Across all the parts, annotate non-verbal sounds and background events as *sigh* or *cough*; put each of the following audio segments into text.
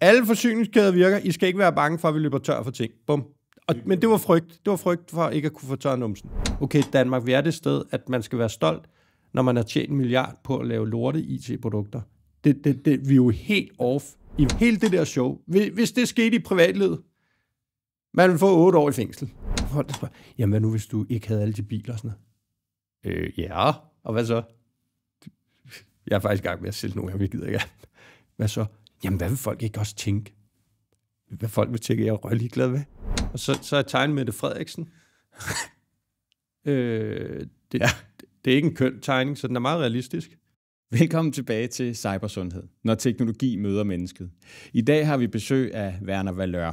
Alle forsyningskæder virker. I skal ikke være bange for, at vi løber tør for ting. Bum. Og, men det var frygt. Det var frygt for ikke at kunne få tør numsen. Okay, Danmark, vi er det sted, at man skal være stolt, når man har tjent en milliard på at lave lorte IT-produkter. Det, det, det, vi er jo helt off i hele det der show. Hvis det skete i privatlivet, man vil få otte år i fængsel. jamen hvad nu, hvis du ikke havde alle de biler og sådan noget? Øh, ja. Og hvad så? Jeg er faktisk i gang med at sælge nogle af dem, jeg gider ikke. Hvad så? jamen hvad vil folk ikke også tænke? Hvad folk vil tænke, jeg er røglig glad ved. Og så, så er tegnet Mette Frederiksen. *laughs* øh, det, ja. det er ikke en køn tegning, så den er meget realistisk. Velkommen tilbage til Cybersundhed, når teknologi møder mennesket. I dag har vi besøg af Werner Valør.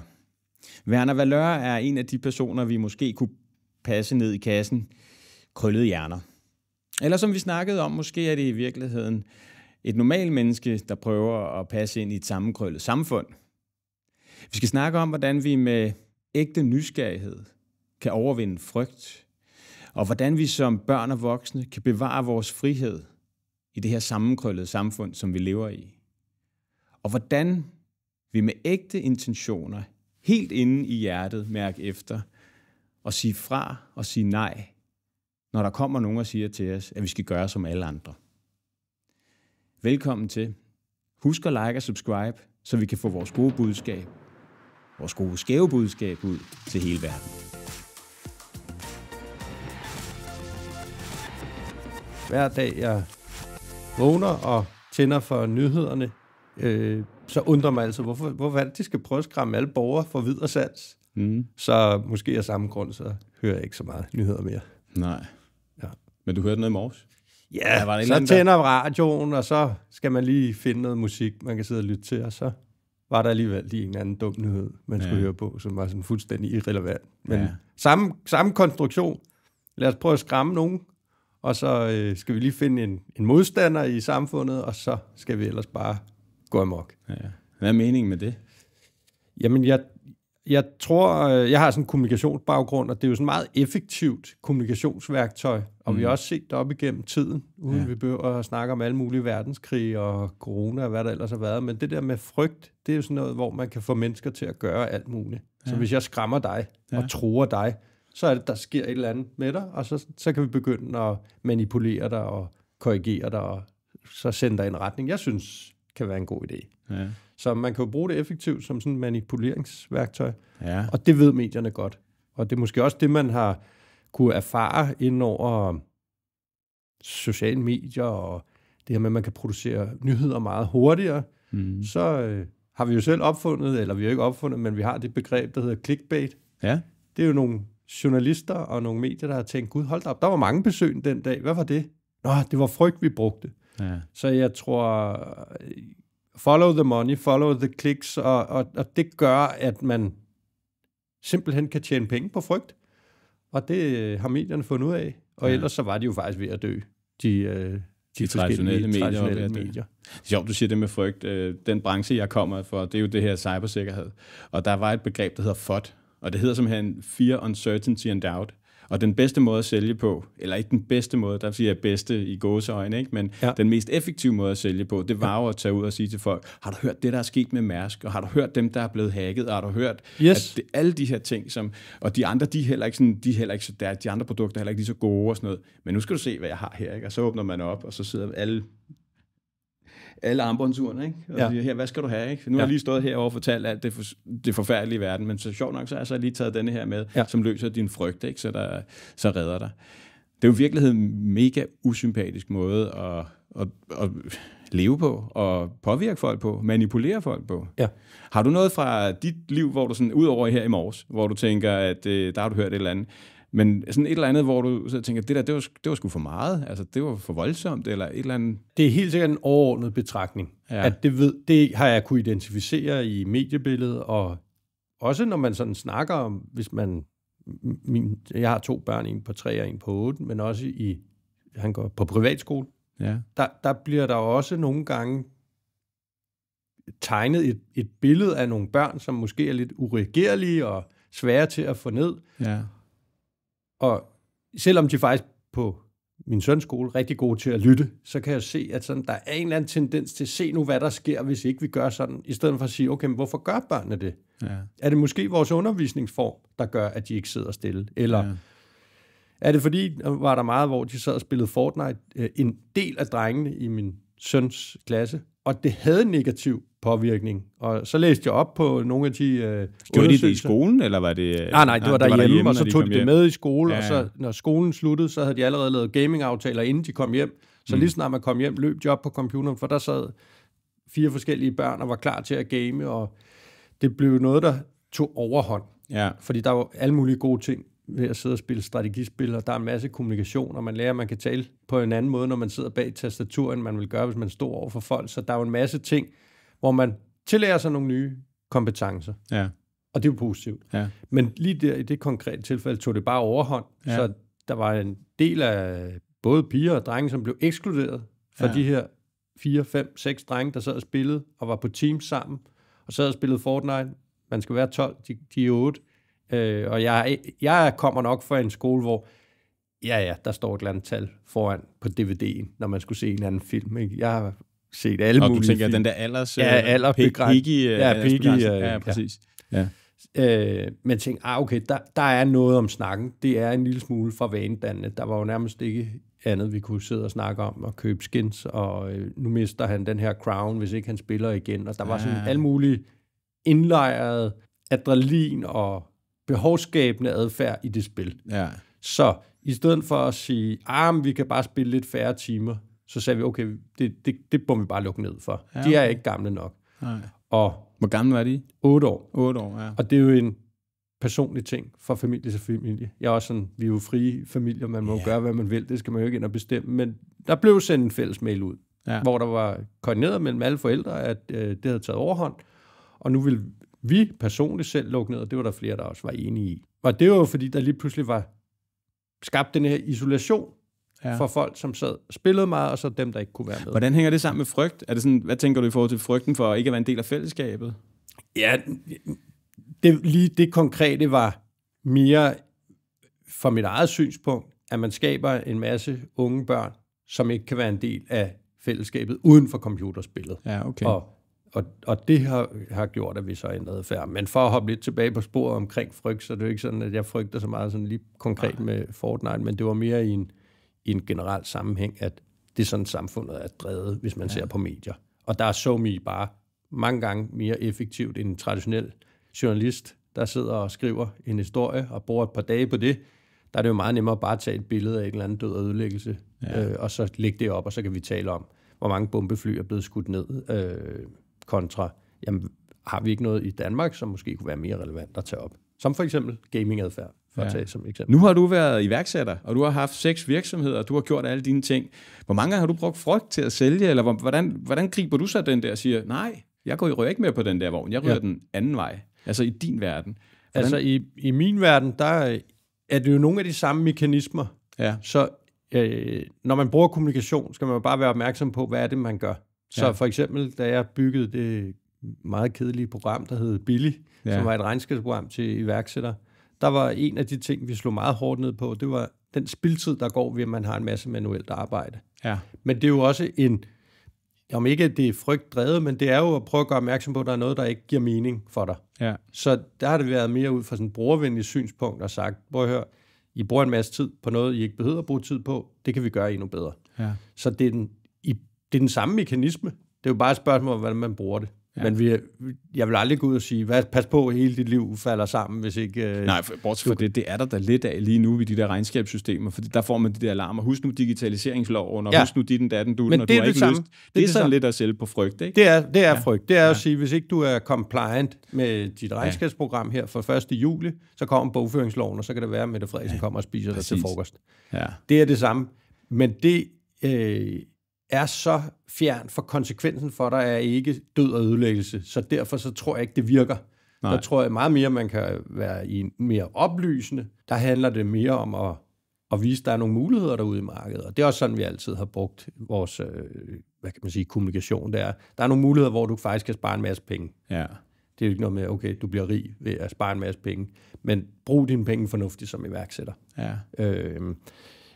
Werner Valør er en af de personer, vi måske kunne passe ned i kassen. Krøllede hjerner. Eller som vi snakkede om, måske er det i virkeligheden et normalt menneske, der prøver at passe ind i et sammenkrøllet samfund. Vi skal snakke om, hvordan vi med ægte nysgerrighed kan overvinde frygt, og hvordan vi som børn og voksne kan bevare vores frihed i det her sammenkrøllede samfund, som vi lever i. Og hvordan vi med ægte intentioner, helt inde i hjertet, mærke efter og sige fra og sige nej, når der kommer nogen og siger til os, at vi skal gøre som alle andre. Velkommen til. Husk at like og subscribe, så vi kan få vores gode budskab, vores gode skæve budskab ud til hele verden. Hver dag jeg vågner og tænder for nyhederne, øh, så undrer mig altså, hvorfor, hvorfor er det, de skal prøve at skræmme alle borgere for vid og Mm. Så måske af samme grund, så hører jeg ikke så meget nyheder mere. Nej. Ja. Men du hørte noget i morges? Ja, der var det så tænder der... radioen, og så skal man lige finde noget musik, man kan sidde og lytte til, og så var der alligevel lige en anden dum nyhed, man ja. skulle høre på, som var sådan fuldstændig irrelevant. Men ja. samme, samme konstruktion. Lad os prøve at skræmme nogen, og så øh, skal vi lige finde en, en modstander i samfundet, og så skal vi ellers bare gå amok. Ja. Hvad er meningen med det? Jamen, jeg jeg tror, øh, jeg har sådan en kommunikationsbaggrund, og det er jo sådan meget effektivt kommunikationsværktøj, og mm. vi har mm. også set det op igennem tiden, uden ja. vi behøver at snakke om alle mulige verdenskrig og corona og hvad der ellers har været. Men det der med frygt, det er jo sådan noget, hvor man kan få mennesker til at gøre alt muligt. Ja. Så hvis jeg skræmmer dig ja. og tror dig, så er det, der sker et eller andet med dig, og så, så kan vi begynde at manipulere dig og korrigere dig, og så sende dig i en retning, jeg synes kan være en god idé. Ja. Så man kan jo bruge det effektivt som sådan et manipuleringsværktøj. Ja. Og det ved medierne godt. Og det er måske også det, man har kunne erfare ind over sociale medier og det her med, at man kan producere nyheder meget hurtigere. Mm. Så øh, har vi jo selv opfundet, eller vi har ikke opfundet, men vi har det begreb, der hedder clickbait. Ja. Det er jo nogle journalister og nogle medier, der har tænkt, gud hold da op, der var mange besøg den dag. Hvad var det? Nå, det var frygt, vi brugte. Ja. Så jeg tror, follow the money, follow the clicks, og, og, og det gør, at man simpelthen kan tjene penge på frygt. Og det øh, har medierne fundet ud af. Og ja. ellers så var de jo faktisk ved at dø, de, øh, de, de traditionelle medier. Traditionelle medier. Sjovt, du siger det med frygt. Øh, den branche, jeg kommer fra, det er jo det her cybersikkerhed. Og der var et begreb, der hedder FOD, og det hedder simpelthen Fear, Uncertainty and Doubt. Og den bedste måde at sælge på, eller ikke den bedste måde, der siger jeg bedste i gåseøjne, ikke? men ja. den mest effektive måde at sælge på, det var jo at tage ud og sige til folk, har du hørt det, der er sket med Mærsk, og har du hørt dem, der er blevet hacket, og har du hørt yes. at det, alle de her ting, som, og de andre, de er heller ikke sådan, de er heller ikke så, der, de andre produkter er heller ikke lige så gode og sådan noget, men nu skal du se, hvad jeg har her, ikke? og så åbner man op, og så sidder alle alle armbåndsurene, ikke? Og ja. siger, her, hvad skal du have, ikke? Nu ja. har jeg lige stået her og fortalt alt det, for, det forfærdelige i verden, men så sjovt nok, så har jeg så lige taget denne her med, ja. som løser din frygt, ikke? Så, der, så redder dig. Det er jo i virkeligheden en mega usympatisk måde at, at, at leve på, og påvirke folk på, manipulere folk på. Ja. Har du noget fra dit liv, hvor du sådan, ud over her i morges, hvor du tænker, at øh, der har du hørt et eller andet, men sådan et eller andet, hvor du så tænker, det der, det var, det var sgu for meget, altså det var for voldsomt, eller et eller andet. Det er helt sikkert en overordnet betragtning, ja. at det, ved, det har jeg kunne identificere i mediebilledet, og også når man sådan snakker om, hvis man, min, jeg har to børn, en på tre og en på otte, men også i, han går på privatskole, ja. der, der bliver der også nogle gange tegnet et, et billede af nogle børn, som måske er lidt uregerlige og svære til at få ned. Ja. Og selvom de faktisk på min søns skole rigtig gode til at lytte, så kan jeg se, at sådan, der er en eller anden tendens til, se nu, hvad der sker, hvis ikke vi gør sådan, i stedet for at sige, okay, men hvorfor gør børnene det? Ja. Er det måske vores undervisningsform, der gør, at de ikke sidder stille? Eller ja. er det fordi, var der meget, hvor de sad og spillede Fortnite, øh, en del af drengene i min søns klasse og det havde negativ påvirkning. Og så læste jeg op på nogle af de øh, Gjorde de det i skolen, eller var det... Nej, nej, det øh, var, der derhjemme, derhjemme, og så tog de, de det med i skole, ja, ja. og så når skolen sluttede, så havde de allerede lavet gaming-aftaler, inden de kom hjem. Så mm. lige snart man kom hjem, løb de op på computeren, for der sad fire forskellige børn og var klar til at game, og det blev noget, der tog overhånd. Ja. Fordi der var alle mulige gode ting ved at sidde og spille strategispil, og der er en masse kommunikation, og man lærer, at man kan tale på en anden måde, når man sidder bag tastaturen, end man vil gøre, hvis man står over for folk. Så der er jo en masse ting, hvor man tillærer sig nogle nye kompetencer. Ja. Og det er jo positivt. Ja. Men lige der i det konkrete tilfælde tog det bare overhånd, ja. så der var en del af både piger og drenge, som blev ekskluderet fra ja. de her fire, fem, seks drenge, der sad og spillede og var på team sammen, og sad og spillede Fortnite. Man skal være 12, de, de er 8. Øh, og jeg, jeg kommer nok fra en skole, hvor ja, ja, der står et eller andet tal foran på DVD'en, når man skulle se en anden film. Ikke? Jeg har set alle og mulige du tænker, film. den der alders... Ja, øh, aldersbegrænsning. Øh, ja, piggy. Øh, ja, ja, præcis. Ja. Ja. Øh, men tænk, ah, okay, der, der er noget om snakken. Det er en lille smule fra vanedannende. Der var jo nærmest ikke andet, vi kunne sidde og snakke om og købe skins, og øh, nu mister han den her crown, hvis ikke han spiller igen. Og der var ja. sådan ah. alle mulige indlejrede adrenalin og behovsskabende adfærd i det spil. Ja. Så i stedet for at sige, ah, vi kan bare spille lidt færre timer, så sagde vi, okay, det, det, det må vi bare lukke ned for. Ja, De er ikke gamle nok. Nej. Og Hvor gamle var de? 8 år. 8 år, ja. Og det er jo en personlig ting fra familie til familie. Jeg er også sådan, vi er jo frie familier, man må ja. gøre, hvad man vil, det skal man jo ikke ind og bestemme, men der blev sendt en fælles mail ud, ja. hvor der var koordineret mellem alle forældre, at øh, det havde taget overhånd, og nu ville vi personligt selv lukke ned, og det var der flere, der også var enige i. Og det var jo, fordi der lige pludselig var skabt den her isolation ja. for folk, som sad spillede meget, og så dem, der ikke kunne være med. Hvordan hænger det sammen med frygt? Er det sådan, hvad tænker du i forhold til frygten for ikke at være en del af fællesskabet? Ja, det, lige det konkrete var mere fra mit eget synspunkt, at man skaber en masse unge børn, som ikke kan være en del af fællesskabet uden for computerspillet. Ja, okay. Og og, og det har, har gjort, at vi så ændrede færd. Men for at hoppe lidt tilbage på sporet omkring frygt, så er det jo ikke sådan, at jeg frygter så meget sådan lige konkret Nej. med Fortnite, men det var mere i en, i en generel sammenhæng, at det er sådan, samfundet er drevet, hvis man ja. ser på medier. Og der er SoMe bare mange gange mere effektivt end en traditionel journalist, der sidder og skriver en historie og bruger et par dage på det. Der er det jo meget nemmere bare at tage et billede af en eller anden død og ødelæggelse, ja. øh, og så lægge det op, og så kan vi tale om, hvor mange bombefly er blevet skudt ned. Øh, kontra, jamen, har vi ikke noget i Danmark, som måske kunne være mere relevant at tage op? Som for eksempel gamingadfærd, for ja. at tage som eksempel. Nu har du været iværksætter, og du har haft seks virksomheder, og du har gjort alle dine ting. Hvor mange har du brugt frygt til at sælge, eller hvordan, hvordan griber du så den der og siger, nej, jeg går ikke mere på den der vogn, jeg ryger ja. den anden vej, altså i din verden. Hvordan? Altså i, i min verden, der øh, er det jo nogle af de samme mekanismer. Ja. Så øh, når man bruger kommunikation, skal man bare være opmærksom på, hvad er det, man gør. Så ja. for eksempel, da jeg byggede det meget kedelige program, der hed Billy, ja. som var et regnskabsprogram til iværksættere, der var en af de ting, vi slog meget hårdt ned på, det var den spildtid, der går ved, at man har en masse manuelt arbejde. Ja. Men det er jo også en, om ikke det er frygtdrevet, men det er jo at prøve at gøre opmærksom på, at der er noget, der ikke giver mening for dig. Ja. Så der har det været mere ud fra sådan et brugervenligt synspunkt og sagt, prøv at høre, I bruger en masse tid på noget, I ikke behøver at bruge tid på, det kan vi gøre endnu bedre. Ja. Så det er den det er den samme mekanisme. Det er jo bare et spørgsmål om, hvordan man bruger det. Ja. Men vi, jeg vil aldrig gå ud og sige, hvad, pas på, at hele dit liv falder sammen, hvis ikke... Øh, Nej, for, bortset fra det, det er der da lidt af lige nu ved de der regnskabssystemer, for der får man de der alarmer. Husk nu digitaliseringsloven, og ja. husk nu dit den datten, du, Men når det du har det ikke samme. lyst. Det, det er det sådan lidt at sælge på frygt, ikke? Det er, det er ja. frygt. Det er ja. at sige, hvis ikke du er compliant med dit regnskabsprogram her for 1. juli, så kommer bogføringsloven, og så kan det være, at Mette Frederiksen ja. kommer og spiser Præcis. dig til frokost. Ja. Det er det samme. Men det... Øh, er så fjern, for konsekvensen for dig er ikke død og ødelæggelse. Så derfor så tror jeg ikke, det virker. Nej. Der tror jeg meget mere, man kan være i mere oplysende. Der handler det mere om at, at vise, at der er nogle muligheder derude i markedet. Og det er også sådan, vi altid har brugt vores øh, hvad kan man sige, kommunikation. Der. der er nogle muligheder, hvor du faktisk kan spare en masse penge. Ja. Det er jo ikke noget med, okay, du bliver rig ved at spare en masse penge, men brug dine penge fornuftigt som iværksætter. Ja. Øh,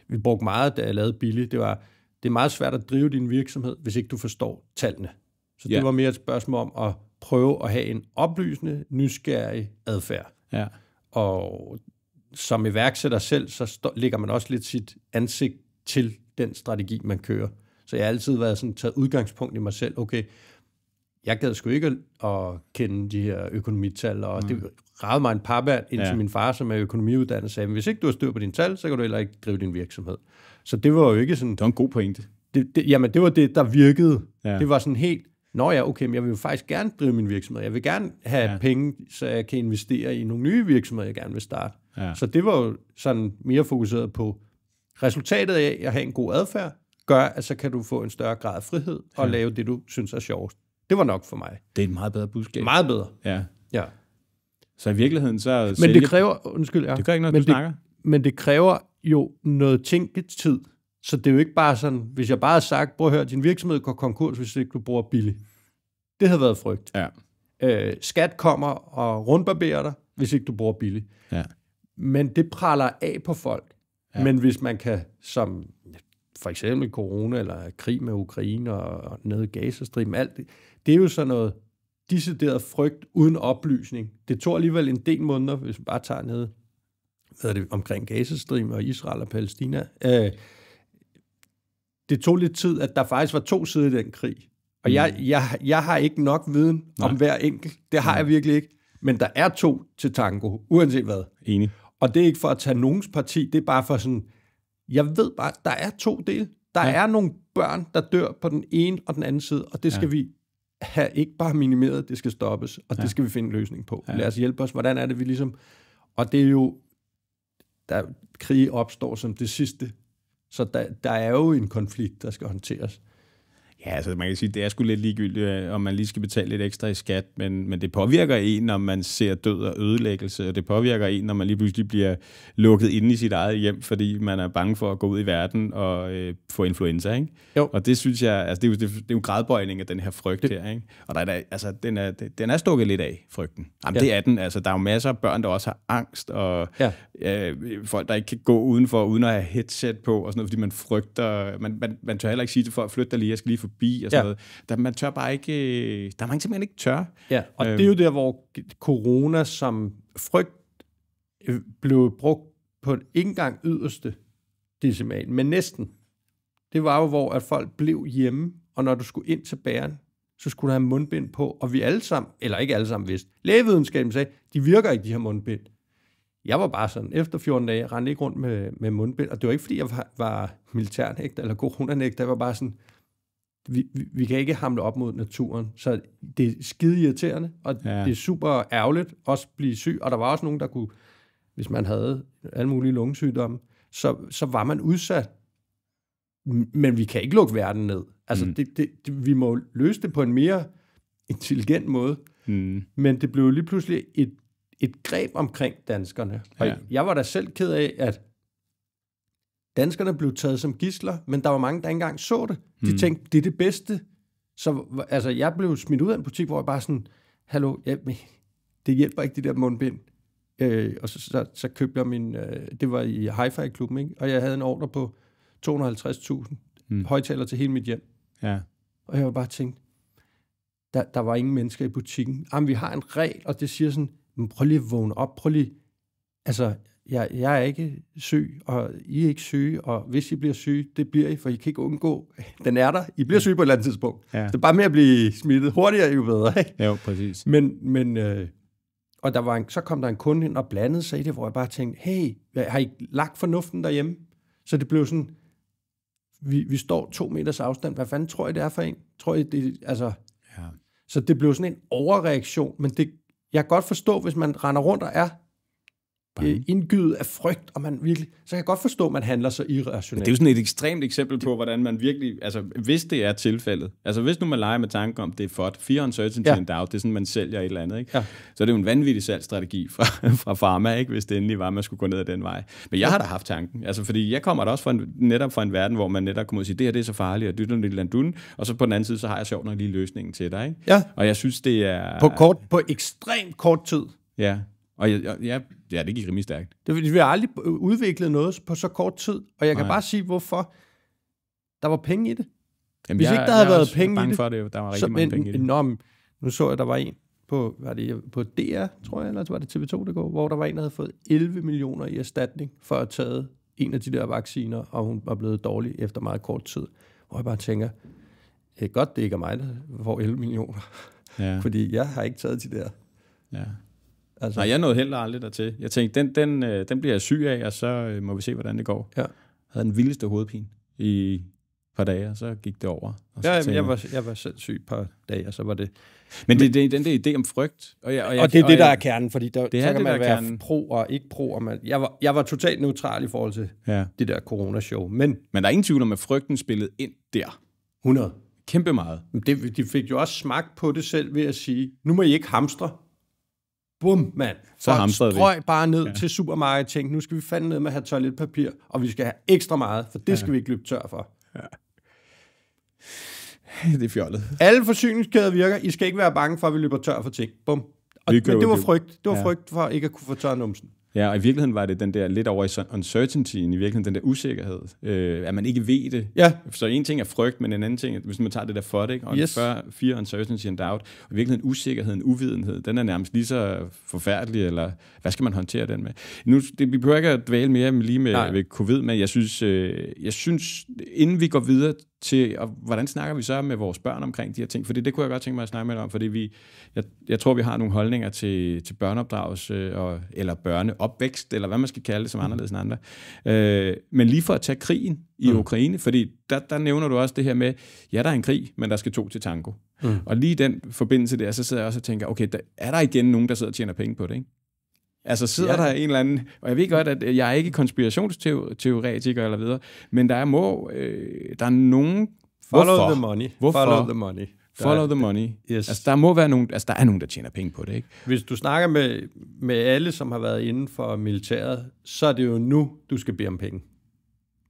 vi brugte meget, da jeg lavede billigt, det var, det er meget svært at drive din virksomhed, hvis ikke du forstår tallene. Så ja. det var mere et spørgsmål om at prøve at have en oplysende, nysgerrig adfærd. Ja. Og som iværksætter selv, så stå, lægger man også lidt sit ansigt til den strategi, man kører. Så jeg har altid været sådan, taget udgangspunkt i mig selv. Okay, jeg gad sgu ikke at kende de her økonomital, og mm. det ragede mig en ind til ja. min far, som er økonomiuddannet, sagde, hvis ikke du har styr på dine tal, så kan du heller ikke drive din virksomhed. Så det var jo ikke sådan... Det var en god pointe. Det, det, jamen, det var det, der virkede. Ja. Det var sådan helt, nå ja, okay, men jeg vil jo faktisk gerne drive min virksomhed. Jeg vil gerne have ja. penge, så jeg kan investere i nogle nye virksomheder, jeg gerne vil starte. Ja. Så det var jo sådan mere fokuseret på resultatet af at have en god adfærd, gør, at så kan du få en større grad af frihed og ja. lave det, du synes er sjovest. Det var nok for mig. Det er et meget bedre budskab. Meget bedre. Ja. ja. Så i virkeligheden så... Men sælge... det kræver... Undskyld, ja. Det gør ikke noget, men du det, snakker. Men det kræver jo noget tænketid. Så det er jo ikke bare sådan, hvis jeg bare har sagt, prøv at høre, din virksomhed går konkurs, hvis ikke du bruger billig. Det havde været frygt. Ja. Øh, skat kommer og rundbarberer dig, hvis ikke du bruger billig. Ja. Men det praler af på folk. Ja. Men hvis man kan, som for eksempel corona eller krig med Ukraine og nede i Gazastriben, alt det, det er jo sådan noget dissideret frygt uden oplysning. Det tog alligevel en del måneder, hvis man bare tager ned hvad er det, omkring Gazastrim og Israel og Palæstina. Øh, det tog lidt tid, at der faktisk var to sider i den krig. Og mm. jeg, jeg, jeg har ikke nok viden Nej. om hver enkelt. Det har Nej. jeg virkelig ikke. Men der er to til tango, uanset hvad. Enig. Og det er ikke for at tage nogens parti, det er bare for sådan, jeg ved bare, der er to dele. Der ja. er nogle børn, der dør på den ene og den anden side, og det skal ja. vi have ikke bare minimeret, det skal stoppes, og ja. det skal vi finde en løsning på. Ja. Lad os hjælpe os. Hvordan er det, vi ligesom... Og det er jo... Der, krige opstår som det sidste. Så der, der er jo en konflikt, der skal håndteres. Ja, altså man kan sige, det er sgu lidt ligegyldigt, øh, om man lige skal betale lidt ekstra i skat, men, men det påvirker en, når man ser død og ødelæggelse, og det påvirker en, når man lige pludselig bliver lukket inde i sit eget hjem, fordi man er bange for at gå ud i verden og øh, få influenza, ikke? Jo. Og det synes jeg, altså det er jo, det, det er jo gradbøjning af den her frygt det. her, ikke? Og der er, altså, den, er, den er stukket lidt af, frygten. Jamen ja. det er den, altså der er jo masser af børn, der også har angst, og ja. øh, folk, der ikke kan gå udenfor, uden at have headset på, og sådan noget, fordi man frygter, man, man, man tør heller ikke sige til folk, flyt dig lige, jeg skal lige få forbi og sådan ja. noget. Der, man tør bare ikke, øh, der er mange man ikke tør. Ja, og øhm. det er jo øhm. der, hvor corona som frygt øh, blev brugt på ikke engang yderste decimal, men næsten. Det var jo, hvor at folk blev hjemme, og når du skulle ind til bæren, så skulle du have mundbind på, og vi alle sammen, eller ikke alle sammen vidste, lægevidenskaben sagde, de virker ikke, de her mundbind. Jeg var bare sådan, efter 14 dage, rendte ikke rundt med, med mundbind, og det var ikke, fordi jeg var, var militærnægt eller coronanægt, jeg var bare sådan, vi, vi, kan ikke hamle op mod naturen. Så det er skide irriterende, og ja. det er super ærgerligt også blive syg. Og der var også nogen, der kunne, hvis man havde alle mulige lungesygdomme, så, så var man udsat. Men vi kan ikke lukke verden ned. Altså, mm. det, det, det, vi må løse det på en mere intelligent måde. Mm. Men det blev lige pludselig et, et greb omkring danskerne. Og ja. jeg var da selv ked af, at Danskerne blev taget som gisler, men der var mange, der ikke engang så det. De mm. tænkte, det er det bedste. Så altså, jeg blev smidt ud af en butik, hvor jeg bare sådan, hallo, ja, det hjælper ikke, de der mundbind. Øh, og så, så, så købte jeg min, øh, det var i Hi-Fi-klubben, ikke? og jeg havde en ordre på 250.000 mm. højtaler til hele mit hjem. Ja. Og jeg var bare tænkt, der, der var ingen mennesker i butikken. Jamen, vi har en regel, og det siger sådan, men prøv lige at vågne op, prøv lige, altså, jeg, jeg er ikke syg, og I er ikke syge, og hvis I bliver syge, det bliver I, for I kan ikke undgå, *laughs* den er der, I bliver syge på et eller andet tidspunkt. Ja. Så bare med at blive smittet hurtigere, jo bedre. Ikke? Jo, præcis. Men, men øh, og der var en, så kom der en kunde ind og blandede sig i det, hvor jeg bare tænkte, hey, har I lagt fornuften derhjemme? Så det blev sådan, vi, vi står to meters afstand, hvad fanden tror I, det er for en? Tror I, det, altså... Ja. Så det blev sådan en overreaktion, men det, jeg kan godt forstå, hvis man render rundt og er øh, af frygt, og man virkelig, så kan jeg godt forstå, at man handler så irrationelt. Det er jo sådan et ekstremt eksempel på, hvordan man virkelig, altså hvis det er tilfældet, altså hvis nu man leger med tanken om, det er FOD, fear uncertainty ja. and doubt, det er sådan, man sælger et eller andet, ikke? Ja. så det er jo en vanvittig salgsstrategi fra, *laughs* fra Pharma, ikke? hvis det endelig var, at man skulle gå ned ad den vej. Men jeg har da haft tanken, altså fordi jeg kommer da også fra en, netop fra en verden, hvor man netop kommer og sige, det her det er så farligt, og dytter lidt dun, og så på den anden side, så har jeg sjovt nok lige løsningen til dig. Ikke? Ja. Og jeg synes, det er... På, kort, på ekstremt kort tid. Ja. Og ja, ja, det gik rimelig stærkt. Det, vi har aldrig udviklet noget på så kort tid, og jeg kan Nej. bare sige, hvorfor. Der var penge i det. Jamen, Hvis jeg, ikke der jeg havde været penge i det, for det, der var rigtig så, mange en, penge i det. Nå, men, nu så jeg, der var en på, var det, på DR, tror jeg, eller var det TV2, det går, hvor der var en, der havde fået 11 millioner i erstatning for at have taget en af de der vacciner, og hun var blevet dårlig efter meget kort tid. Hvor jeg bare tænker, er eh, godt, det ikke er mig, der får 11 millioner. Ja. *laughs* Fordi jeg har ikke taget de der. Ja. Altså. Nej, jeg nåede heller aldrig dertil. Jeg tænkte, den, den, øh, den bliver jeg syg af, og så øh, må vi se, hvordan det går. Ja. Jeg havde den vildeste hovedpine i par dage, og så gik det over. Og ja, jamen, jeg, var, jeg var selv syg et par dage, og så var det... Men, men det er den der idé om frygt. Og, jeg, og, jeg, og det er og det, der er kernen, fordi der, det så kan det, man der være kernen. pro og ikke pro. Og man, jeg, var, jeg var totalt neutral i forhold til ja. det der coronashow, men... Men der er ingen tvivl om, at frygten spillede ind der. 100. Kæmpe meget. Det, de fik jo også smagt på det selv ved at sige, nu må I ikke hamstre bum, mand. Så og strøg vi. bare ned ja. til supermarkedet tænk, nu skal vi fandme ned med at have toiletpapir, og vi skal have ekstra meget, for det ja. skal vi ikke løbe tør for. Ja. Det er fjollet. Alle forsyningskæder virker. I skal ikke være bange for, at vi løber tør for ting. Bum. Og, men det var frygt. Det var ja. frygt for ikke at kunne få tør numsen. Ja, og i virkeligheden var det den der lidt over i uncertainty, i virkeligheden den der usikkerhed, øh, at man ikke ved det. Ja. Så en ting er frygt, men en anden ting, er, hvis man tager det der for det, ikke? og yes. før, fire uncertainty and doubt, og i virkeligheden usikkerheden, uvidenhed, den er nærmest lige så forfærdelig, eller hvad skal man håndtere den med? Nu, det, vi behøver ikke at dvæle mere lige med, med covid, men jeg synes, øh, jeg synes, inden vi går videre til, og hvordan snakker vi så med vores børn omkring de her ting? Fordi det kunne jeg godt tænke mig at snakke med dig om, fordi vi, jeg, jeg tror, vi har nogle holdninger til, til børneopdragelse, og, eller børneopvækst, eller hvad man skal kalde det, som mm. anderledes end andre. Øh, men lige for at tage krigen i mm. Ukraine, fordi der, der nævner du også det her med, ja, der er en krig, men der skal to til tango. Mm. Og lige i den forbindelse der, så sidder jeg også og tænker, okay, der, er der igen nogen, der sidder og tjener penge på det, ikke? Altså sidder ja. der en eller anden, og jeg ved godt, at øh, jeg er ikke konspirationsteoretiker eller videre, men der er må, øh, der er nogen... Follow Hvorfor? the money. Hvorfor? Follow the money. Der Follow the money. Yes. Altså, der må være nogen, altså, der er nogen, der tjener penge på det, ikke? Hvis du snakker med, med alle, som har været inden for militæret, så er det jo nu, du skal bede om penge.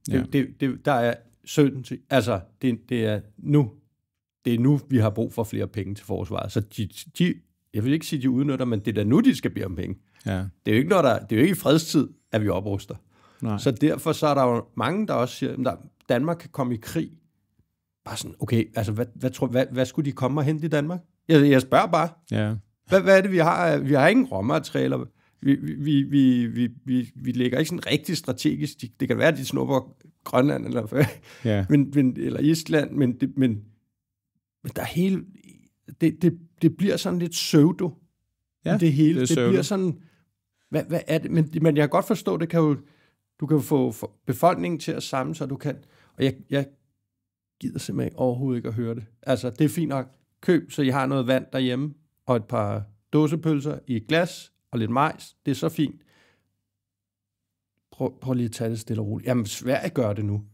Det, ja. det, det, der er 17, altså, det, det er nu, det er nu, vi har brug for flere penge til forsvaret. Så de, de, jeg vil ikke sige, de udnytter, men det er da nu, de skal bede om penge. Ja. Det, er jo ikke, noget, der, det er jo ikke i fredstid, at vi opruster. Nej. Så derfor så er der jo mange, der også siger, at Danmark kan komme i krig. Bare sådan, okay, altså hvad, hvad, tror, hvad, hvad skulle de komme og hente i Danmark? Jeg, jeg spørger bare. Ja. Hvad, hvad er det, vi har? Vi har ingen råmaterialer. Vi, vi, vi, vi, vi, vi ligger ikke sådan rigtig strategisk. De, det kan være, at de snupper Grønland eller, *laughs* ja. men, men, eller Island, men, det, men, men der er hele... Det, det, det bliver sådan lidt pseudo ja, det hele. Det, det bliver sådan hvad, hvad er det? Men, men jeg kan godt forstå, det kan jo, du kan få befolkningen til at samle sig, du kan, og jeg, jeg gider simpelthen overhovedet ikke at høre det. Altså, det er fint nok. Køb, så I har noget vand derhjemme, og et par dåsepølser i et glas, og lidt majs. Det er så fint. Prøv, prøv lige at tage det stille og roligt. Jamen, Sverige gør det nu.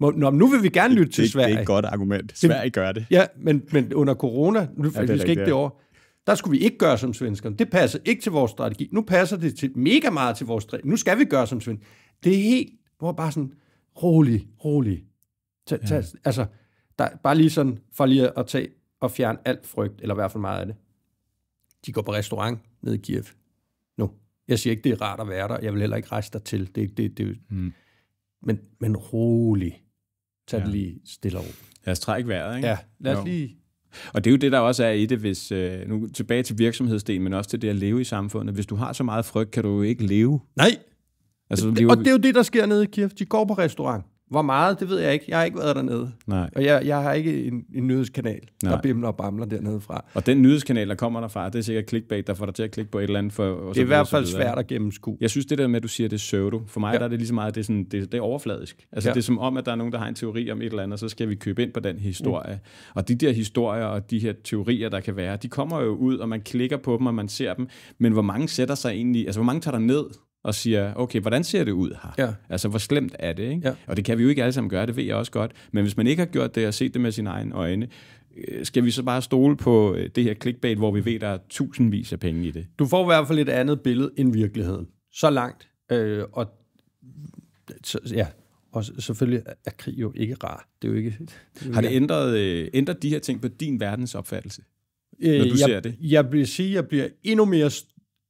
nå, nu vil vi gerne lytte det, til Sverige. Det er et godt argument. Sverige gør det. Ja, men, men under corona, nu, ja, det er skal ikke det år. Der skulle vi ikke gøre som svenskerne. Det passer ikke til vores strategi. Nu passer det til, mega meget til vores strategi. Nu skal vi gøre som svenskerne. Det er helt, hvor bare sådan, rolig, rolig. Tag, tag, ja. Altså, der, bare lige sådan, for lige at tage og fjerne alt frygt, eller i hvert fald meget af det. De går på restaurant ned i Kiev. Nu. Jeg siger ikke, det er rart at være der. Jeg vil heller ikke rejse der til. Det, det, det, mm. men, men rolig. Tag ja. det lige stille og roligt. Lad os trække vejret, ikke? Ja, lad os jo. lige og det er jo det, der også er i det, hvis, øh, nu tilbage til virksomhedsdelen, men også til det at leve i samfundet. Hvis du har så meget frygt, kan du jo ikke leve. Nej, Altså, det, lever... Og det er jo det, der sker nede i Kiev. De går på restaurant. Hvor meget, det ved jeg ikke. Jeg har ikke været dernede. Nej. Og jeg, jeg har ikke en, en nyhedskanal, Nej. der bimler og bamler dernede fra. Og den nyhedskanal, der kommer derfra, det er sikkert clickbait, der får dig til at klikke på et eller andet. For, og det er i hvert fald svært at gennemskue. Jeg synes, det der med, at du siger, det er pseudo. For mig ja. der er det lige så meget, det er, sådan, det, det er overfladisk. Altså, ja. det er som om, at der er nogen, der har en teori om et eller andet, og så skal vi købe ind på den historie. Mm. Og de der historier og de her teorier, der kan være, de kommer jo ud, og man klikker på dem, og man ser dem. Men hvor mange sætter sig egentlig, altså hvor mange tager der ned? og siger, okay, hvordan ser det ud her? Ja. Altså, hvor slemt er det? Ikke? Ja. Og det kan vi jo ikke alle sammen gøre, det ved jeg også godt. Men hvis man ikke har gjort det og set det med sine egne øjne, øh, skal vi så bare stole på øh, det her clickbait, hvor vi ved, der er tusindvis af penge i det? Du får i hvert fald et andet billede end virkeligheden. Så langt. Øh, og så, ja, og selvfølgelig er krig jo ikke rar. Det er jo ikke... Det er jo har det ændret, øh, ændret de her ting på din verdensopfattelse, når du jeg, ser det? Jeg vil sige, at jeg bliver endnu mere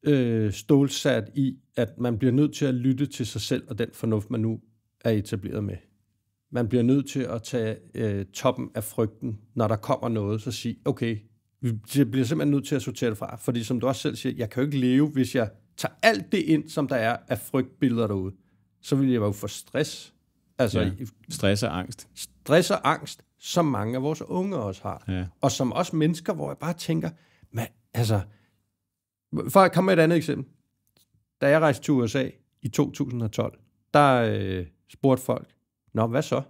øh, stålsat i, at man bliver nødt til at lytte til sig selv og den fornuft, man nu er etableret med. Man bliver nødt til at tage øh, toppen af frygten, når der kommer noget, så sige, okay, vi bliver simpelthen nødt til at sortere det fra, fordi som du også selv siger, jeg kan jo ikke leve, hvis jeg tager alt det ind, som der er af frygtbilleder derude. Så vil jeg jo få stress. Altså, ja. Stress og angst. Stress og angst, som mange af vores unge også har. Ja. Og som også mennesker, hvor jeg bare tænker, man, altså, for, komme med et andet eksempel. Da jeg rejste til USA i 2012, der øh, spurgte folk, Nå, hvad så?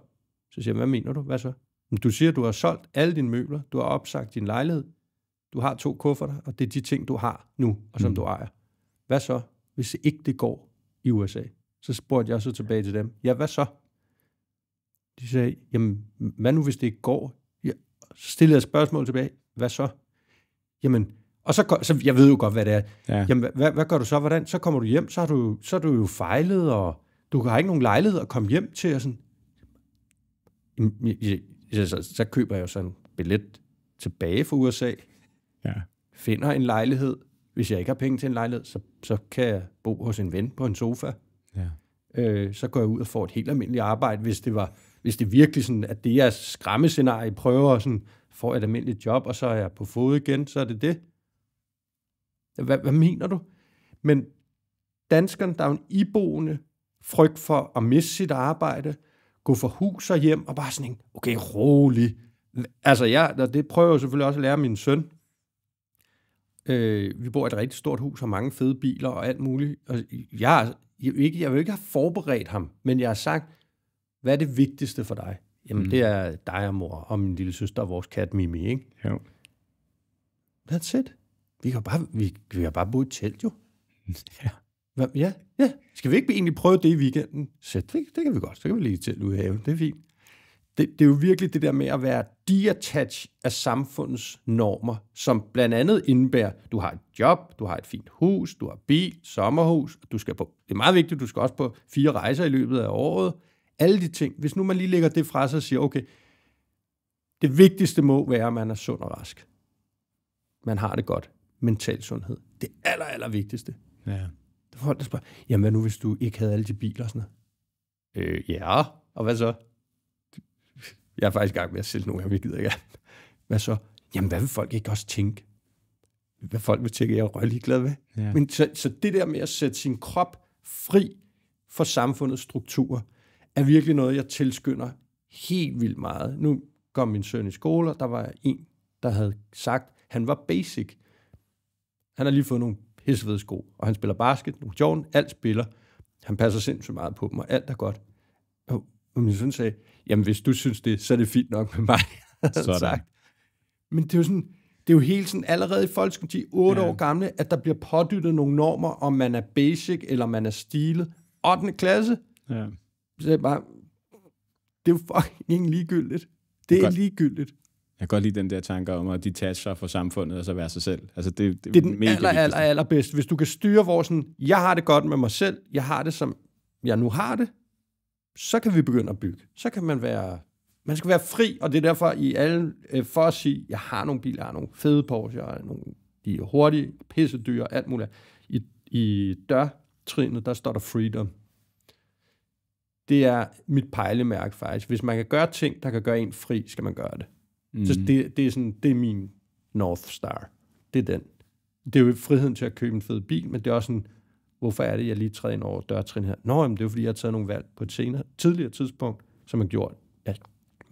Så siger jeg, hvad mener du? Hvad så? Du siger, du har solgt alle dine møbler, du har opsagt din lejlighed, du har to kufferter, og det er de ting, du har nu, og som mm. du ejer. Hvad så, hvis ikke det går i USA? Så spurgte jeg så tilbage til dem, ja, hvad så? De sagde, jamen, hvad nu, hvis det ikke går? Ja, så stillede jeg spørgsmål tilbage, hvad så? Jamen, og så, så, jeg ved jo godt, hvad det er. Ja. Jamen, hvad, hvad gør du så? Hvordan? Så kommer du hjem, så har du, så er du jo fejlet, og du har ikke nogen lejlighed at komme hjem til, og sådan, så, så, så køber jeg jo sådan en billet tilbage fra USA, ja. finder en lejlighed. Hvis jeg ikke har penge til en lejlighed, så, så kan jeg bo hos en ven på en sofa. Ja. Øh, så går jeg ud og får et helt almindeligt arbejde, hvis det var hvis det virkelig sådan, at det er skræmmescenarie, prøver sådan, får et almindeligt job, og så er jeg på fod igen, så er det det. Hvad, hvad mener du? Men danskerne, der er en iboende frygt for at miste sit arbejde, gå fra hus og hjem, og bare sådan en, okay, rolig. Altså, jeg, og det prøver jeg selvfølgelig også at lære min søn. Øh, vi bor i et rigtig stort hus, og mange fede biler og alt muligt. Og jeg, jeg, ikke, jeg vil ikke have forberedt ham, men jeg har sagt, hvad er det vigtigste for dig? Jamen, mm. det er dig og mor, og min lille søster og vores kat Mimi, ikke? Ja. That's it. Vi kan bare, vi, vi kan bare bo i telt, jo. *laughs* Ja. Hva, ja, ja. Skal vi ikke egentlig prøve det i weekenden? Så det, det kan vi godt. Så kan vi lige til ud i haven. Det er fint. Det, det er jo virkelig det der med at være detached af samfundets normer, som blandt andet indebærer, du har et job, du har et fint hus, du har bil, sommerhus, du skal på, det er meget vigtigt, du skal også på fire rejser i løbet af året. Alle de ting. Hvis nu man lige lægger det fra sig og siger, okay, det vigtigste må være, at man er sund og rask. Man har det godt mental sundhed. Det aller, aller vigtigste. Ja. Der er folk, der spørger, jamen hvad nu, hvis du ikke havde alle de biler og sådan noget? Øh, ja, og hvad så? Jeg er faktisk i gang med at sælge nogle af jeg gider ikke. Hvad så? Jamen, hvad vil folk ikke også tænke? Hvad folk vil tænke, jeg er røglig glad ved. Ja. Men så, så det der med at sætte sin krop fri for samfundets strukturer, er virkelig noget, jeg tilskynder helt vildt meget. Nu kom min søn i skole, og der var en, der havde sagt, han var basic. Han har lige fået nogle pissevede sko, og han spiller basket, nogle Jordan, alt spiller. Han passer sindssygt meget på dem, og alt er godt. Og, og min søn sagde, jamen hvis du synes det, så er det fint nok med mig, *laughs* sådan. sagt. Men det er jo sådan, det er jo helt sådan allerede i folkeskolen, 8 ja. år gamle, at der bliver pådyttet nogle normer, om man er basic, eller man er stilet. 8. klasse. Ja. Så jeg bare, det er jo fucking ligegyldigt. Det er ligegyldigt. Jeg kan godt lide den der tanke om at detache sig fra samfundet og så være sig selv. Altså det, det, det er den mega aller, aller, bedst. Hvis du kan styre, hvor sådan, jeg har det godt med mig selv, jeg har det, som jeg nu har det, så kan vi begynde at bygge. Så kan man være man skal være fri, og det er derfor i alle, øh, for at sige, jeg har nogle biler, jeg har nogle fede Porsche, jeg har nogle, de er hurtige, dyre, alt muligt. I, i dørtrinet, der står der freedom. Det er mit pejlemærke faktisk. Hvis man kan gøre ting, der kan gøre en fri, skal man gøre det. Mm. Så det, det, er sådan, det er min North Star. Det er den. Det er jo friheden til at købe en fed bil, men det er også sådan, hvorfor er det, jeg lige træder ind over dørtrin her? Nå, jamen, det er fordi jeg har taget nogle valg på et senere, tidligere tidspunkt, som har gjort, at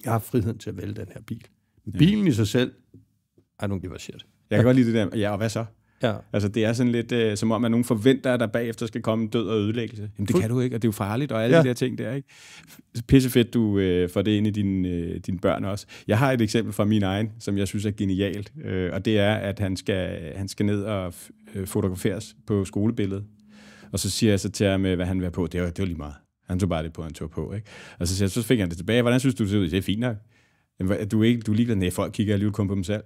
jeg har friheden til at vælge den her bil. Bilen ja. i sig selv, I don't give a shit. Jeg kan godt lide det der, ja, og hvad så? Ja. Altså, det er sådan lidt øh, som om, at nogen forventer, at der bagefter skal komme død og ødelæggelse. Jamen, det kan du ikke, og det er jo farligt, og alle ja. de der ting der, ikke? Pissefedt, du øh, får det ind i øh, dine øh, din børn også. Jeg har et eksempel fra min egen, som jeg synes er genialt, øh, og det er, at han skal, han skal ned og øh, fotograferes på skolebilledet. Og så siger jeg så til ham, øh, hvad han vil have på. Det var, det var lige meget. Han tog bare det på, han tog på, ikke? Og så, siger jeg, så fik han det tilbage. Hvordan synes du, det ser ud? Det er fint nok. Du er, ikke, du er ligeglad. Nej, folk kigger alligevel kun på dem selv.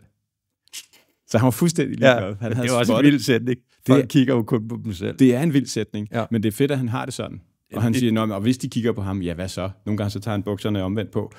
Så han var fuldstændig ligeglad. Ja, han havde det var også en vild sætning. Folk kigger jo kun på dem selv. Det er en vild sætning, ja. men det er fedt, at han har det sådan. Og han siger, men, og hvis de kigger på ham, ja, hvad så? Nogle gange så tager han bukserne omvendt på.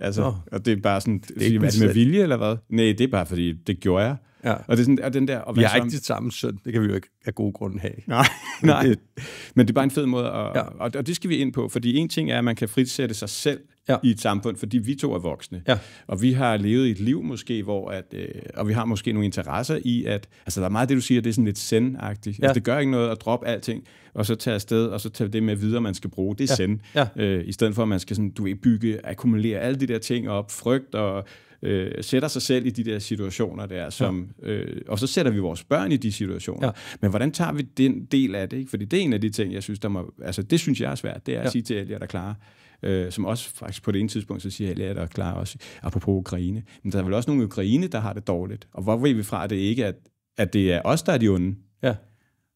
Altså, Nå. og det er bare sådan, det er siger, det med vilje eller hvad? Nej, det er bare fordi, det gjorde jeg. Ja. Og det er sådan, og den der... Og vi har ikke det samme søn, det kan vi jo ikke af gode grunde have. Nej. *laughs* Nej. det, øh, men det er bare en fed måde, at, ja. og, og det skal vi ind på, fordi en ting er, at man kan frisætte sig selv ja. i et samfund, fordi vi to er voksne, ja. og vi har levet et liv måske, hvor at, øh, og vi har måske nogle interesser i, at altså, der er meget af det, du siger, det er sådan lidt zen altså, ja. altså, Det gør ikke noget at droppe alting, og så tage afsted, og så tage det med videre, man skal bruge. Det er ja. zen. Ja. Øh, I stedet for, at man skal sådan, du ved, bygge, akkumulere alle de der ting op, frygt og øh, sætter sig selv i de der situationer der, som, ja. øh, og så sætter vi vores børn i de situationer. Ja. Men hvordan tager vi den del af det? Ikke? Fordi det er en af de ting, jeg synes, der må, altså, det synes jeg er svært, det er at ja. sige til alle jer, der klarer, øh, som også faktisk på det ene tidspunkt, så siger alle jer, der klarer også, apropos Ukraine, men der er vel også nogle Ukraine, der har det dårligt. Og hvor ved vi fra, at det ikke er, at det er os, der er de onde? Ja.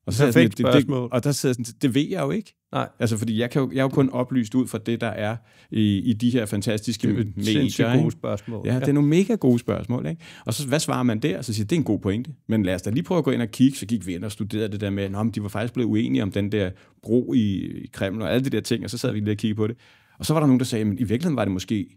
Og så sådan, det, det, og der sidder sådan, det ved jeg jo ikke. Nej. Altså, fordi jeg, kan jo, jeg er jo kun oplyst ud fra det, der er i, i de her fantastiske det er medier. gode spørgsmål. Ja, ja, det er nogle mega gode spørgsmål. Ikke? Og så, hvad svarer man der? Så siger det er en god pointe. Men lad os da lige prøve at gå ind og kigge. Så gik vi ind og studerede det der med, at de var faktisk blevet uenige om den der bro i, i Kreml og alle de der ting. Og så sad vi lige og kiggede på det. Og så var der nogen, der sagde, at i virkeligheden var det måske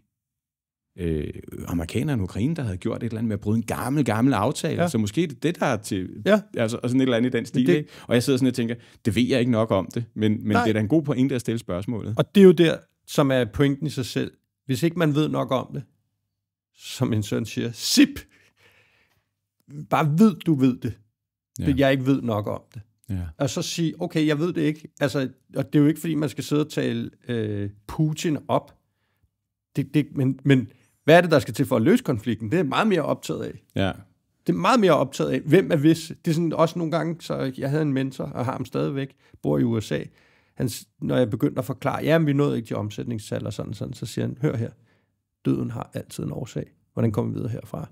øh, amerikanerne og Ukraine, der havde gjort et eller andet med at bryde en gammel, gammel aftale. Ja. Så måske det det, der er til... Ja. Altså, og sådan et eller andet i den stil. Det, ikke? Og jeg sidder sådan og tænker, det ved jeg ikke nok om det, men, men det er da en god pointe at stille spørgsmålet. Og det er jo der, som er pointen i sig selv. Hvis ikke man ved nok om det, som min søn siger, sip! Bare ved, du ved det. Ja. Jeg ikke ved nok om det. Ja. Og så sige, okay, jeg ved det ikke. Altså, og det er jo ikke, fordi man skal sidde og tale øh, Putin op. Det, det, men, men hvad er det, der skal til for at løse konflikten? Det er meget mere optaget af. Ja. Det er meget mere optaget af, hvem er hvis. Det er sådan også nogle gange, så jeg havde en mentor, og har ham stadigvæk, bor i USA. Han, når jeg begyndte at forklare, ja, vi nåede ikke til omsætningstal og sådan, sådan, så siger han, hør her, døden har altid en årsag. Hvordan kommer vi videre herfra?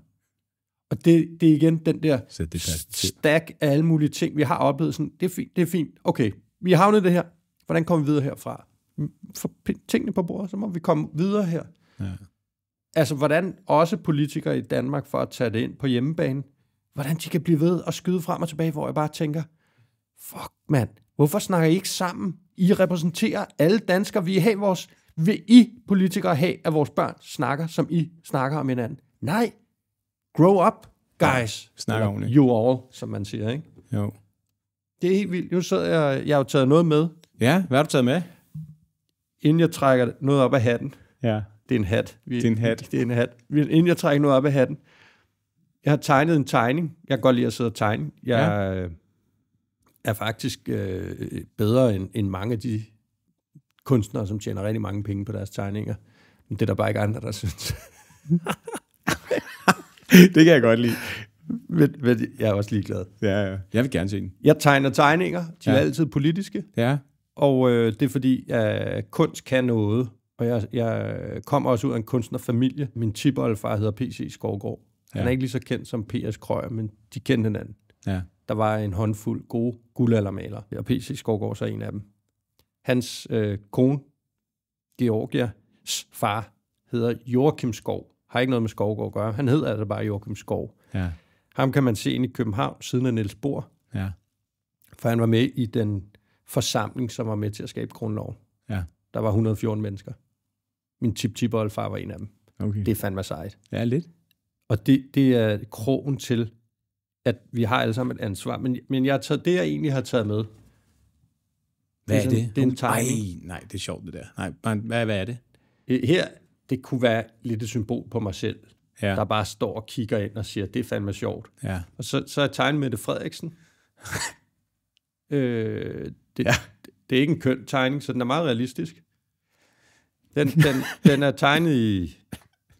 Og det, det er igen den der det stack af alle mulige ting, vi har oplevet. Sådan, det er fint, det er fint. Okay, vi har havnet det her. Hvordan kommer vi videre herfra? For tingene på bordet, så må vi komme videre her. Ja altså hvordan også politikere i Danmark, for at tage det ind på hjemmebane, hvordan de kan blive ved at skyde frem og tilbage, hvor jeg bare tænker, fuck mand, hvorfor snakker I ikke sammen? I repræsenterer alle danskere, vi har vores, vil I politikere have, at vores børn snakker, som I snakker om hinanden? Nej, grow up, guys. Ja, snakker ordentligt. You all, som man siger, ikke? Jo. Det er helt vildt. Nu sidder jeg, jeg har jo taget noget med. Ja, hvad har du taget med? Inden jeg trækker noget op af hatten. Ja det er en hat. Vi, det er en hat. Det er en hat. Inden jeg trækker noget op af hatten, jeg har tegnet en tegning. Jeg kan godt lide at sidde og tegne. Jeg ja. er faktisk øh, bedre end, end mange af de kunstnere, som tjener rigtig mange penge på deres tegninger. Men det er der bare ikke andre, der synes. *laughs* det kan jeg godt lide. Men, men jeg er også ligeglad. Ja, ja. Jeg vil gerne se den. Jeg tegner tegninger. De ja. er altid politiske. Ja. Og øh, det er fordi, at kunst kan noget, og jeg, jeg kom også ud af en kunstnerfamilie. Min tipoldefar hedder P.C. Skovgård. Han er ikke lige så kendt som P.S. Krøyer, men de kendte hinanden. Ja. Der var en håndfuld gode guldaldermalere, og P.C. Skovgård så en af dem. Hans øh, kone, Georgias far, hedder Joachim Skov. Har ikke noget med Skovgård at gøre. Han hedder altså bare Joachim Skov. Ja. Ham kan man se ind i København siden af Niels Bohr. Ja. For han var med i den forsamling, som var med til at skabe grundloven. Ja. Der var 114 mennesker. Min tip-tip-oldfar var en af dem. Okay. Det er fandme sejt. Ja, lidt. Og det, det er krogen til, at vi har alle sammen et ansvar. Men, men jeg har taget, det, jeg egentlig har taget med, hvad det er, sådan, det? Det er en uh, Ej, nej, det er sjovt det der. Nej, hvad, hvad er det? Øh, her, det kunne være lidt et symbol på mig selv, ja. der bare står og kigger ind og siger, det er fandme sjovt. Ja. Og så, så er tegnet det Frederiksen. *laughs* øh, det, ja. det, det er ikke en køn tegning, så den er meget realistisk. Den, den, den er tegnet i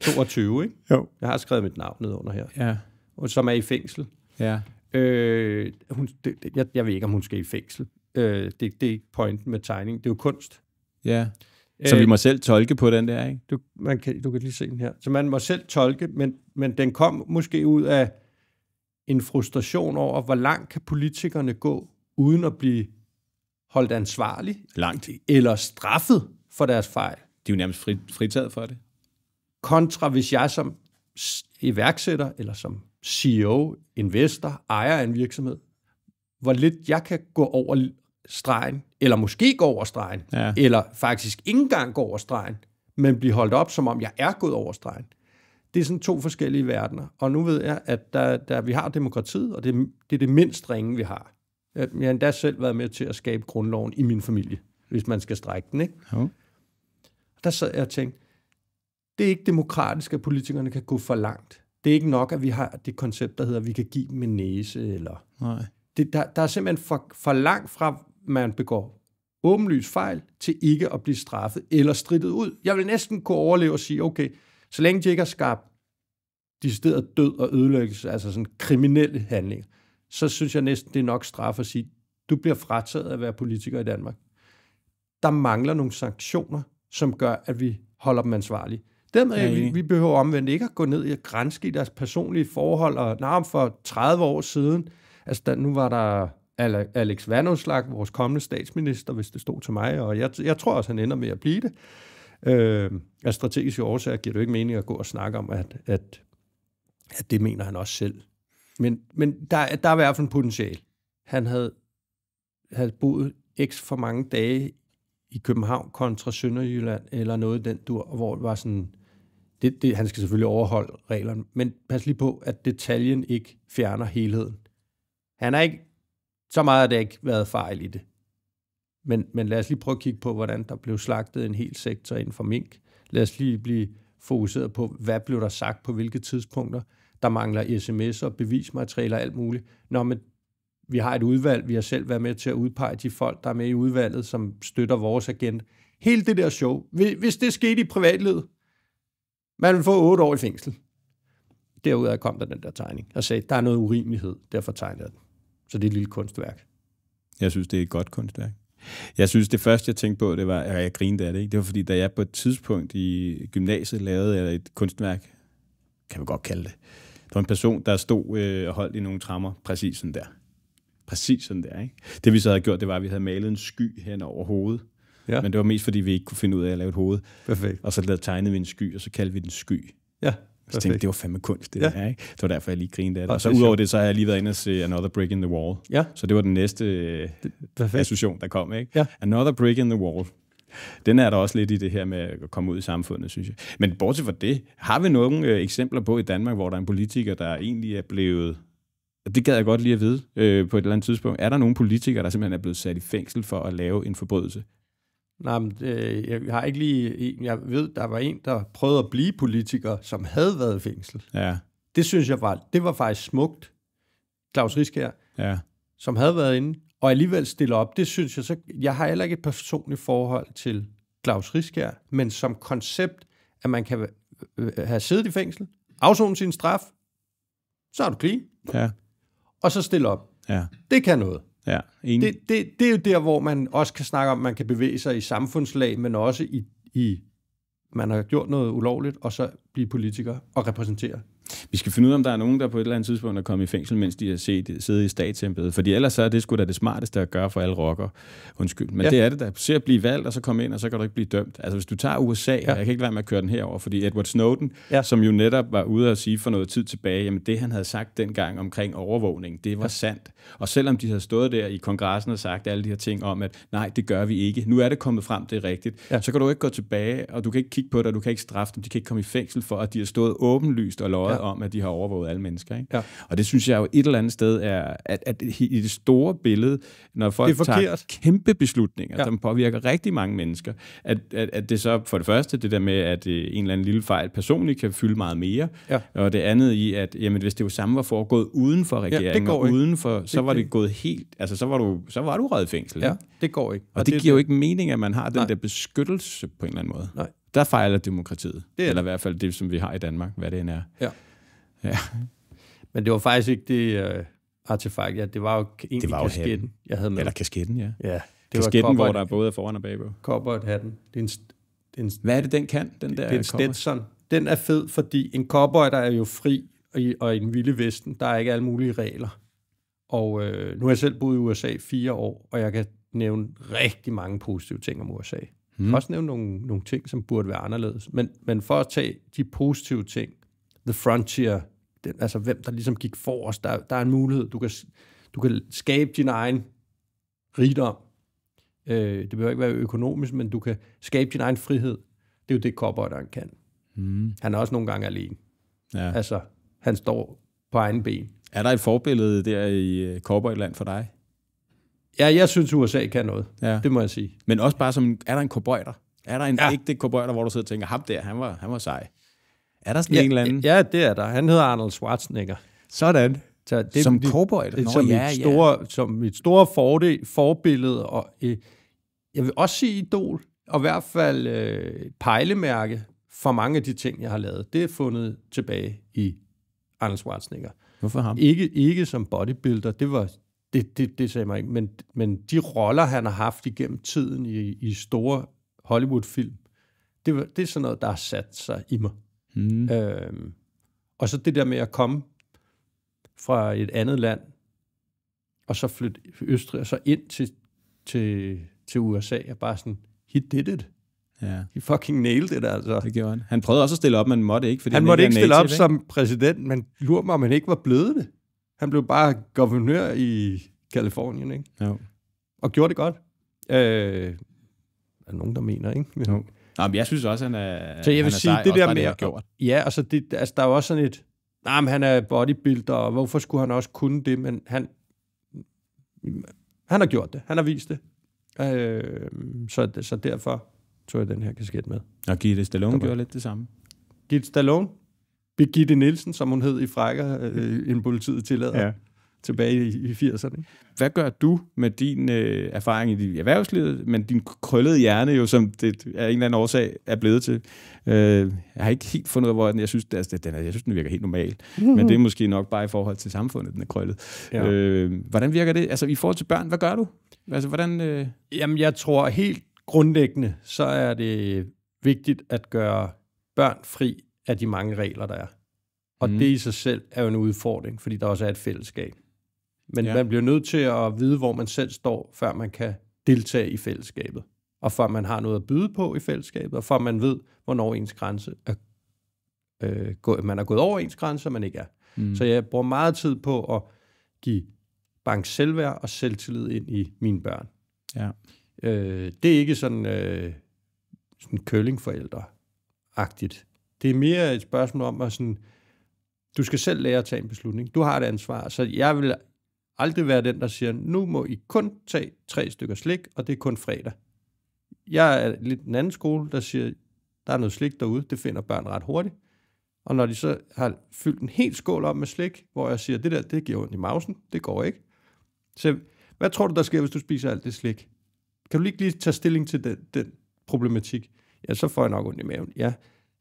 22, ikke? Jo. Jeg har skrevet mit navn ned under her. Ja. Og som er i fængsel. Ja. Øh, hun, det, det, jeg, jeg ved ikke, om hun skal i fængsel. Øh, det, det er ikke pointen med tegning. Det er jo kunst. Ja. Så øh, vi må selv tolke på den der, ikke? Du, man kan, du kan lige se den her. Så man må selv tolke, men, men den kom måske ud af en frustration over, hvor langt kan politikerne gå, uden at blive holdt ansvarlig? Langt. Eller straffet for deres fejl? de er jo nærmest fritaget for det. Kontra hvis jeg som iværksætter eller som CEO, investor, ejer af en virksomhed, hvor lidt jeg kan gå over stregen, eller måske gå over stregen, ja. eller faktisk ikke engang gå over stregen, men blive holdt op, som om jeg er gået over stregen. Det er sådan to forskellige verdener. Og nu ved jeg, at der, der, vi har demokratiet, og det, det er det mindst ringe, vi har. Jeg har endda selv været med til at skabe grundloven i min familie, hvis man skal strække den. Ikke? Ja der sad jeg og tænkte, det er ikke demokratisk, at politikerne kan gå for langt. Det er ikke nok, at vi har det koncept, der hedder, at vi kan give dem en næse. Eller... Nej. Det, der, der er simpelthen for, for langt fra, man begår åbenlyst fejl, til ikke at blive straffet eller strittet ud. Jeg vil næsten kunne overleve og sige, okay, så længe de ikke har skabt decideret død og ødelæggelse, altså sådan kriminelle handlinger, så synes jeg næsten, det er nok straf at sige, du bliver frataget at være politiker i Danmark. Der mangler nogle sanktioner, som gør, at vi holder dem ansvarlige. Dermed, ja, vi, vi behøver omvendt ikke at gå ned i at grænske i deres personlige forhold, og nærm for 30 år siden, altså der, nu var der Alex Vanuslag, vores kommende statsminister, hvis det stod til mig, og jeg, jeg tror også, han ender med at blive det. Øh, af strategiske årsager giver det jo ikke mening at gå og snakke om, at, at, at det mener han også selv. Men, men der, der er i hvert fald en potentiale. Han havde, havde boet x for mange dage i København kontra Sønderjylland, eller noget den dur, hvor det var sådan, det, det, han skal selvfølgelig overholde reglerne, men pas lige på, at detaljen ikke fjerner helheden. Han er ikke, så meget har det ikke været fejl i det. Men, men lad os lige prøve at kigge på, hvordan der blev slagtet en hel sektor inden for mink. Lad os lige blive fokuseret på, hvad blev der sagt på hvilke tidspunkter. Der mangler sms'er, bevismaterialer og alt muligt. Nå, men vi har et udvalg, vi har selv været med til at udpege de folk, der er med i udvalget, som støtter vores agent. Hele det der show, hvis det skete i privatlivet, man vil få otte år i fængsel. Derudover kom der den der tegning, og sagde, der er noget urimelighed, derfor tegnede jeg den. Så det er et lille kunstværk. Jeg synes, det er et godt kunstværk. Jeg synes, det første, jeg tænkte på, det var, at jeg grinede af det. Ikke? Det var fordi, da jeg på et tidspunkt i gymnasiet lavede et kunstværk, kan man godt kalde det, der var en person, der stod øh, og holdt i nogle trammer, præcis sådan der. Præcis sådan der, ikke? Det vi så havde gjort, det var, at vi havde malet en sky hen over hovedet. Ja. Men det var mest, fordi vi ikke kunne finde ud af at lave et hoved. Perfekt. Og så lavede, tegnet vi en sky, og så kaldte vi den sky. Ja. Så tænkte det var fandme kunst, det ja. der, ikke? Det var derfor, jeg lige grinede af det. Og så udover det, så har jeg lige været inde og se Another Brick in the Wall. Ja. Så det var den næste association, øh, der kom, ikke? Ja. Another Brick in the Wall. Den er der også lidt i det her med at komme ud i samfundet, synes jeg. Men bortset fra det, har vi nogle øh, eksempler på i Danmark, hvor der er en politiker, der egentlig er blevet det gad jeg godt lige at vide øh, på et eller andet tidspunkt. Er der nogen politikere, der simpelthen er blevet sat i fængsel for at lave en forbrydelse? Nej, men, øh, jeg har ikke lige... Jeg ved, der var en, der prøvede at blive politiker, som havde været i fængsel. Ja. Det synes jeg var... Det var faktisk smukt. Claus Riskær, ja. som havde været inde, og alligevel stiller op. Det synes jeg så... Jeg har heller ikke et personligt forhold til Claus Riskær, men som koncept, at man kan øh, øh, have siddet i fængsel, afsonet sin straf, så er du clean. Ja og så stille op. Ja. Det kan noget. Ja, enig. Det, det, det er jo der, hvor man også kan snakke om, at man kan bevæge sig i samfundslag, men også i, i man har gjort noget ulovligt, og så blive politiker og repræsentere vi skal finde ud af, om der er nogen, der på et eller andet tidspunkt er kommet i fængsel, mens de har set, siddet i statsembedet. Fordi ellers så er det sgu da det smarteste at gøre for alle rocker. Undskyld. Men ja. det er det, der Se at blive valgt, og så komme ind, og så kan du ikke blive dømt. Altså hvis du tager USA, ja. og jeg kan ikke lade med at køre den herover, fordi Edward Snowden, ja. som jo netop var ude at sige for noget tid tilbage, jamen det han havde sagt dengang omkring overvågning, det var ja. sandt. Og selvom de havde stået der i kongressen og sagt alle de her ting om, at nej, det gør vi ikke. Nu er det kommet frem, det er rigtigt. Ja. Så kan du ikke gå tilbage, og du kan ikke kigge på det, og du kan ikke straffe dem. De kan ikke komme i fængsel for, at de har stået åbenlyst og løjet ja. om, om, at de har overvåget alle mennesker. Ikke? Ja. Og det synes jeg jo et eller andet sted er, at, at i det store billede, når folk tager kæmpe beslutninger, ja. som påvirker rigtig mange mennesker, at, at, at det så for det første, det der med, at øh, en eller anden lille fejl personligt kan fylde meget mere, ja. og det andet i, at jamen, hvis det jo samme var foregået uden for regeringen, ja, det går uden for, så var det gået helt, altså så var du, så var du røget fængsel. Ja, ikke? det går ikke. Og, og det, det giver jo ikke mening, at man har den nej. der beskyttelse på en eller anden måde. Nej. Der fejler demokratiet. Det er eller i hvert fald det, som vi har i Danmark, hvad det end er. Ja. Ja. *laughs* Men det var faktisk ikke det uh, artefakt. Ja, det var jo egentlig det var jo kasketten, hatten. jeg havde med. Eller kasketten, ja. ja det kasketten, var hvor der er både er foran og bagpå. og hatten Det er en, det er en, Hvad er det, den kan? Den der det er en Stetson. Den er fed, fordi en cowboy, der er jo fri, og i, og i den vilde vesten, der er ikke alle mulige regler. Og øh, nu har jeg selv boet i USA i fire år, og jeg kan nævne rigtig mange positive ting om USA. Hmm. Jeg kan også nævne nogle, nogle ting, som burde være anderledes. Men, men for at tage de positive ting, The Frontier altså hvem der ligesom gik os. Der, der er en mulighed, du kan, du kan skabe din egen rigdom. Øh, det behøver ikke være økonomisk, men du kan skabe din egen frihed. Det er jo det, cowboyderen kan. Mm. Han er også nogle gange alene. Ja. Altså, han står på egen ben. Er der et forbillede der i øh, land for dig? Ja, jeg synes, USA kan noget. Ja. Det må jeg sige. Men også bare som, er der en cowboyder? Er der en ja. ægte cowboyder, hvor du sidder og tænker, ham der, han var, han var sej? Er der sådan ja, en eller anden? Ja, det er der. Han hedder Arnold Schwarzenegger. Sådan. Så det, som det, cowboy? Nå, som, ja, mit store, ja. som mit store fordel, forbillede, og øh, jeg vil også sige idol, og i hvert fald øh, pejlemærke for mange af de ting, jeg har lavet. Det er fundet tilbage i Arnold Schwarzenegger. Hvorfor ham? Ikke, ikke som bodybuilder, det var... Det, det, det sagde mig ikke, men, men de roller, han har haft igennem tiden i, i store Hollywood-film, det, var, det er sådan noget, der har sat sig i mig. Mm. Øhm, og så det der med at komme fra et andet land, og så flytte Østrig, og så ind til, til, til USA, og bare sådan, he did it. Ja. He fucking nailed it, altså. Det gjorde han. Han prøvede også at stille op, men måtte ikke. Fordi han, han måtte ikke stille native, op ikke? som præsident, men lurer mig, om han ikke var blevet det. Han blev bare guvernør i Kalifornien, ikke? Jo. Og gjorde det godt. Øh, er nogen, der mener, ikke? Men, jo. Nå, men jeg synes også, han er Så jeg vil sige, sej, det der med... gjort. Ja, altså, det, altså, der er også sådan et... Nej, men han er bodybuilder, og hvorfor skulle han også kunne det? Men han... Han har gjort det. Han har vist det. Øh, så, så derfor tog jeg den her kasket med. Og Gitte Stallone gjorde lidt det samme. Gitte Stallone? Birgitte Nielsen, som hun hed i frækker, øh, en politiet tillader. Ja tilbage i 80'erne. Hvad gør du med din øh, erfaring i erhvervslivet, men din krøllede hjerne jo, som det af en eller anden årsag er blevet til? Øh, jeg har ikke helt fundet ud af, hvor den, jeg synes, altså, den, er, jeg synes, den virker helt normal, mm-hmm. *laughs* men det er måske nok bare i forhold til samfundet, den er krøllet. Ja. Øh, hvordan virker det? Altså i forhold til børn, hvad gør du? Altså, hvordan, øh... Jamen, jeg tror helt grundlæggende, så er det vigtigt at gøre børn fri af de mange regler, der er. Og mm. det i sig selv er jo en udfordring, fordi der også er et fællesskab. Men ja. man bliver nødt til at vide, hvor man selv står, før man kan deltage i fællesskabet. Og før man har noget at byde på i fællesskabet, og før man ved, hvornår ens grænse er, øh, gået. man er gået over ens grænse, og man ikke er. Mm. Så jeg bruger meget tid på at give bank selvværd og selvtillid ind i mine børn. Ja. Øh, det er ikke sådan, øh, sådan curlingforældre-agtigt. Det er mere et spørgsmål om at sådan, du skal selv lære at tage en beslutning. Du har et ansvar. Så jeg vil aldrig være den, der siger, nu må I kun tage tre stykker slik, og det er kun fredag. Jeg er lidt en anden skole, der siger, der er noget slik derude, det finder børn ret hurtigt. Og når de så har fyldt en helt skål op med slik, hvor jeg siger, det der, det giver ondt i mausen, det går ikke. Så hvad tror du, der sker, hvis du spiser alt det slik? Kan du lige, lige tage stilling til den, den problematik? Ja, så får jeg nok ondt i maven. Ja,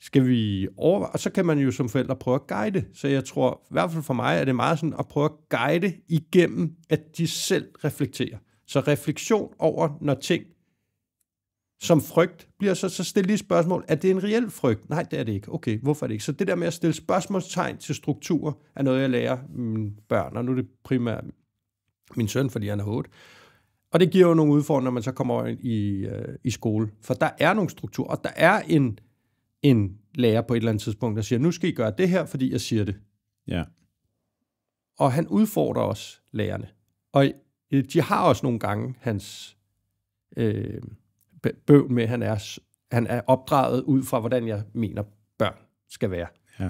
skal vi overveje? Og så kan man jo som forældre prøve at guide. Så jeg tror, i hvert fald for mig, er det meget sådan at prøve at guide igennem, at de selv reflekterer. Så refleksion over, når ting som frygt, bliver så, så stille lige spørgsmål, er det en reel frygt? Nej, det er det ikke. Okay, hvorfor er det ikke? Så det der med at stille spørgsmålstegn til strukturer, er noget, jeg lærer mine børn, og nu er det primært min søn, fordi han er 8. Og det giver jo nogle udfordringer, når man så kommer i, øh, i skole. For der er nogle strukturer, og der er en, en lærer på et eller andet tidspunkt, der siger, nu skal I gøre det her, fordi jeg siger det. Ja. Og han udfordrer også lærerne. Og øh, de har også nogle gange hans øh, bøv med, han er, han er opdraget ud fra, hvordan jeg mener, børn skal være. Ja.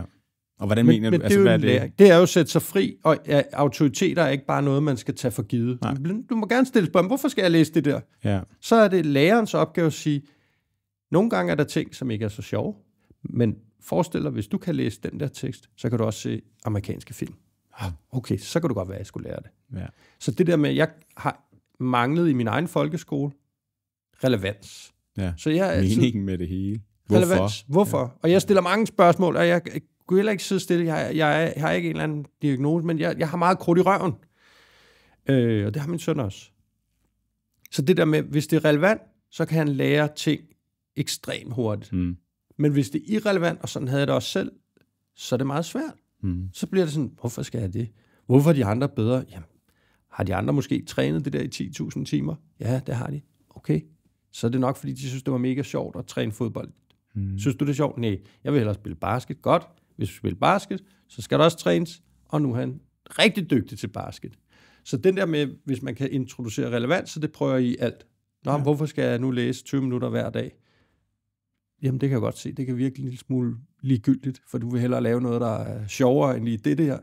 Og hvordan men, mener men du? Altså, det, er hvad er det? det er jo at sætte sig fri, og ja, autoriteter er ikke bare noget, man skal tage for givet. Nej. Du må gerne stille spørgsmål, hvorfor skal jeg læse det der? Ja. Så er det lærerens opgave at sige, nogle gange er der ting, som ikke er så sjove, men forestil dig, hvis du kan læse den der tekst, så kan du også se amerikanske film. Ah. Okay, så kan du godt være, at jeg skulle lære det. Ja. Så det der med, at jeg har manglet i min egen folkeskole, relevans. Ja. Så jeg, Meningen altså, med det hele. Hvorfor? Relevans. Hvorfor? Ja. Og jeg stiller mange spørgsmål, og jeg kunne heller ikke sidde stille. Jeg, jeg, jeg har ikke en eller anden diagnose, men jeg, jeg har meget krudt i røven. Øh, og det har min søn også. Så det der med, hvis det er relevant, så kan han lære ting, ekstremt hurtigt. Mm. Men hvis det er irrelevant, og sådan havde jeg det også selv, så er det meget svært. Mm. Så bliver det sådan, hvorfor skal jeg det? Hvorfor er de andre bedre? Jamen, har de andre måske trænet det der i 10.000 timer? Ja, det har de. Okay. Så er det nok, fordi de synes, det var mega sjovt at træne fodbold. Mm. Synes du, det er sjovt? Nej, jeg vil hellere spille basket. Godt. Hvis du spiller basket, så skal der også trænes. Og nu er han rigtig dygtig til basket. Så den der med, hvis man kan introducere relevans, så det prøver I alt. Nå, ja. hvorfor skal jeg nu læse 20 minutter hver dag? Jamen, det kan jeg godt se. Det kan virke en lille smule ligegyldigt, for du vil hellere lave noget, der er sjovere end lige det der.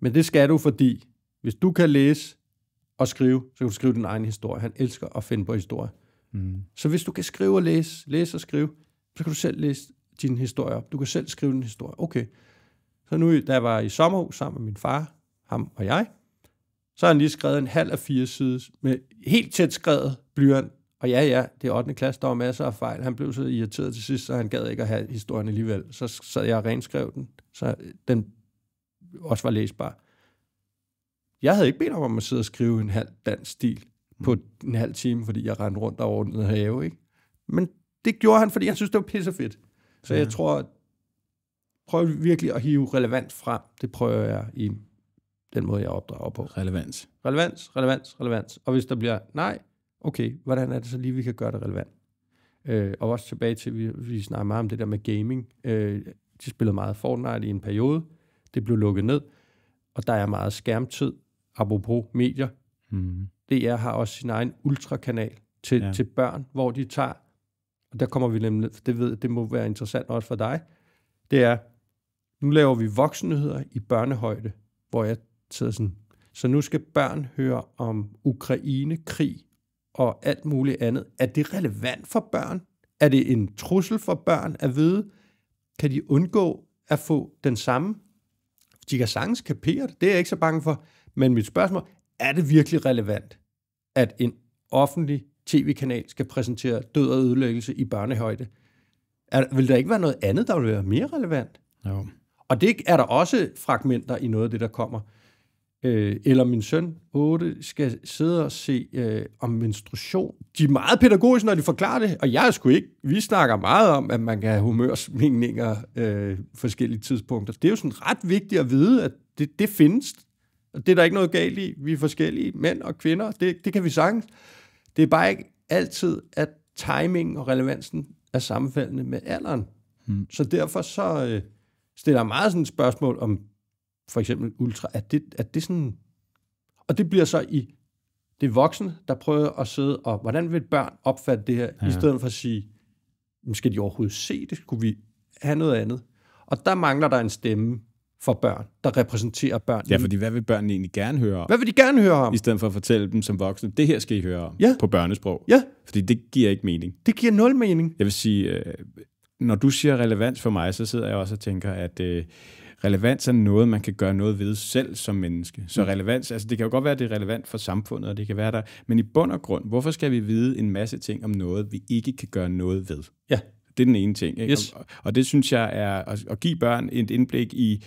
Men det skal du, fordi hvis du kan læse og skrive, så kan du skrive din egen historie. Han elsker at finde på historie. Mm. Så hvis du kan skrive og læse, læse og skrive, så kan du selv læse din historie op. Du kan selv skrive din historie. Okay. Så nu, da jeg var i sommerhus sammen med min far, ham og jeg, så har han lige skrevet en halv af fire sider med helt tæt skrevet blyant og ja, ja, det er 8. klasse, der var masser af fejl. Han blev så irriteret til sidst, så han gad ikke at have historien alligevel. Så sad jeg og renskrev den, så den også var læsbar. Jeg havde ikke bedt om at sidde og skrive en halv dansk stil på en halv time, fordi jeg rendte rundt og ordnede have, ikke? Men det gjorde han, fordi han synes, det var pissefedt. Så ja. jeg tror, prøv virkelig at hive relevant frem. Det prøver jeg i den måde, jeg opdrager på. Relevans. Relevans, relevans, relevans. Og hvis der bliver nej, okay, hvordan er det så lige, vi kan gøre det relevant? Øh, og også tilbage til, vi, vi snakker meget om det der med gaming. Øh, de spillede meget Fortnite i en periode. Det blev lukket ned. Og der er meget skærmtid, apropos medier. Mm. Mm-hmm. DR har også sin egen ultrakanal til, ja. til børn, hvor de tager, og der kommer vi nemlig, det, ved, det må være interessant også for dig, det er, nu laver vi voksenheder i børnehøjde, hvor jeg sidder sådan, så nu skal børn høre om Ukraine-krig og alt muligt andet. Er det relevant for børn? Er det en trussel for børn at vide? Kan de undgå at få den samme? De kan sagtens kapere det, det er jeg ikke så bange for. Men mit spørgsmål, er det virkelig relevant, at en offentlig tv-kanal skal præsentere død og ødelæggelse i børnehøjde? Er, vil der ikke være noget andet, der vil være mere relevant? Jo. Og det er der også fragmenter i noget af det, der kommer øh, eller min søn, 8, skal sidde og se øh, om menstruation. De er meget pædagogiske, når de forklarer det, og jeg skulle ikke. Vi snakker meget om, at man kan have humørsvingninger øh, forskellige tidspunkter. Det er jo sådan ret vigtigt at vide, at det, det findes. Og det er der ikke noget galt i. Vi er forskellige, mænd og kvinder. Det, det kan vi sagtens. Det er bare ikke altid, at timing og relevansen er sammenfaldende med alderen. Hmm. Så derfor så øh, stiller jeg meget sådan et spørgsmål om for eksempel ultra, er det, at det sådan... Og det bliver så i det voksne, der prøver at sidde og, hvordan vil børn opfatte det her, ja. i stedet for at sige, skal de overhovedet se det? Skulle vi have noget andet? Og der mangler der en stemme for børn, der repræsenterer børn. Ja, fordi hvad vil børnene egentlig gerne høre om? Hvad vil de gerne høre om? I stedet for at fortælle dem som voksne, det her skal I høre om ja. på børnesprog. Ja. Fordi det giver ikke mening. Det giver nul mening. Jeg vil sige, øh, når du siger relevans for mig, så sidder jeg også og tænker, at... Øh, relevans er noget, man kan gøre noget ved selv som menneske. Så mm. relevans, altså det kan jo godt være, at det er relevant for samfundet, og det kan være der. Men i bund og grund, hvorfor skal vi vide en masse ting om noget, vi ikke kan gøre noget ved? Ja. Det er den ene ting. Ikke? Yes. Og, og det synes jeg er at, give børn et indblik i,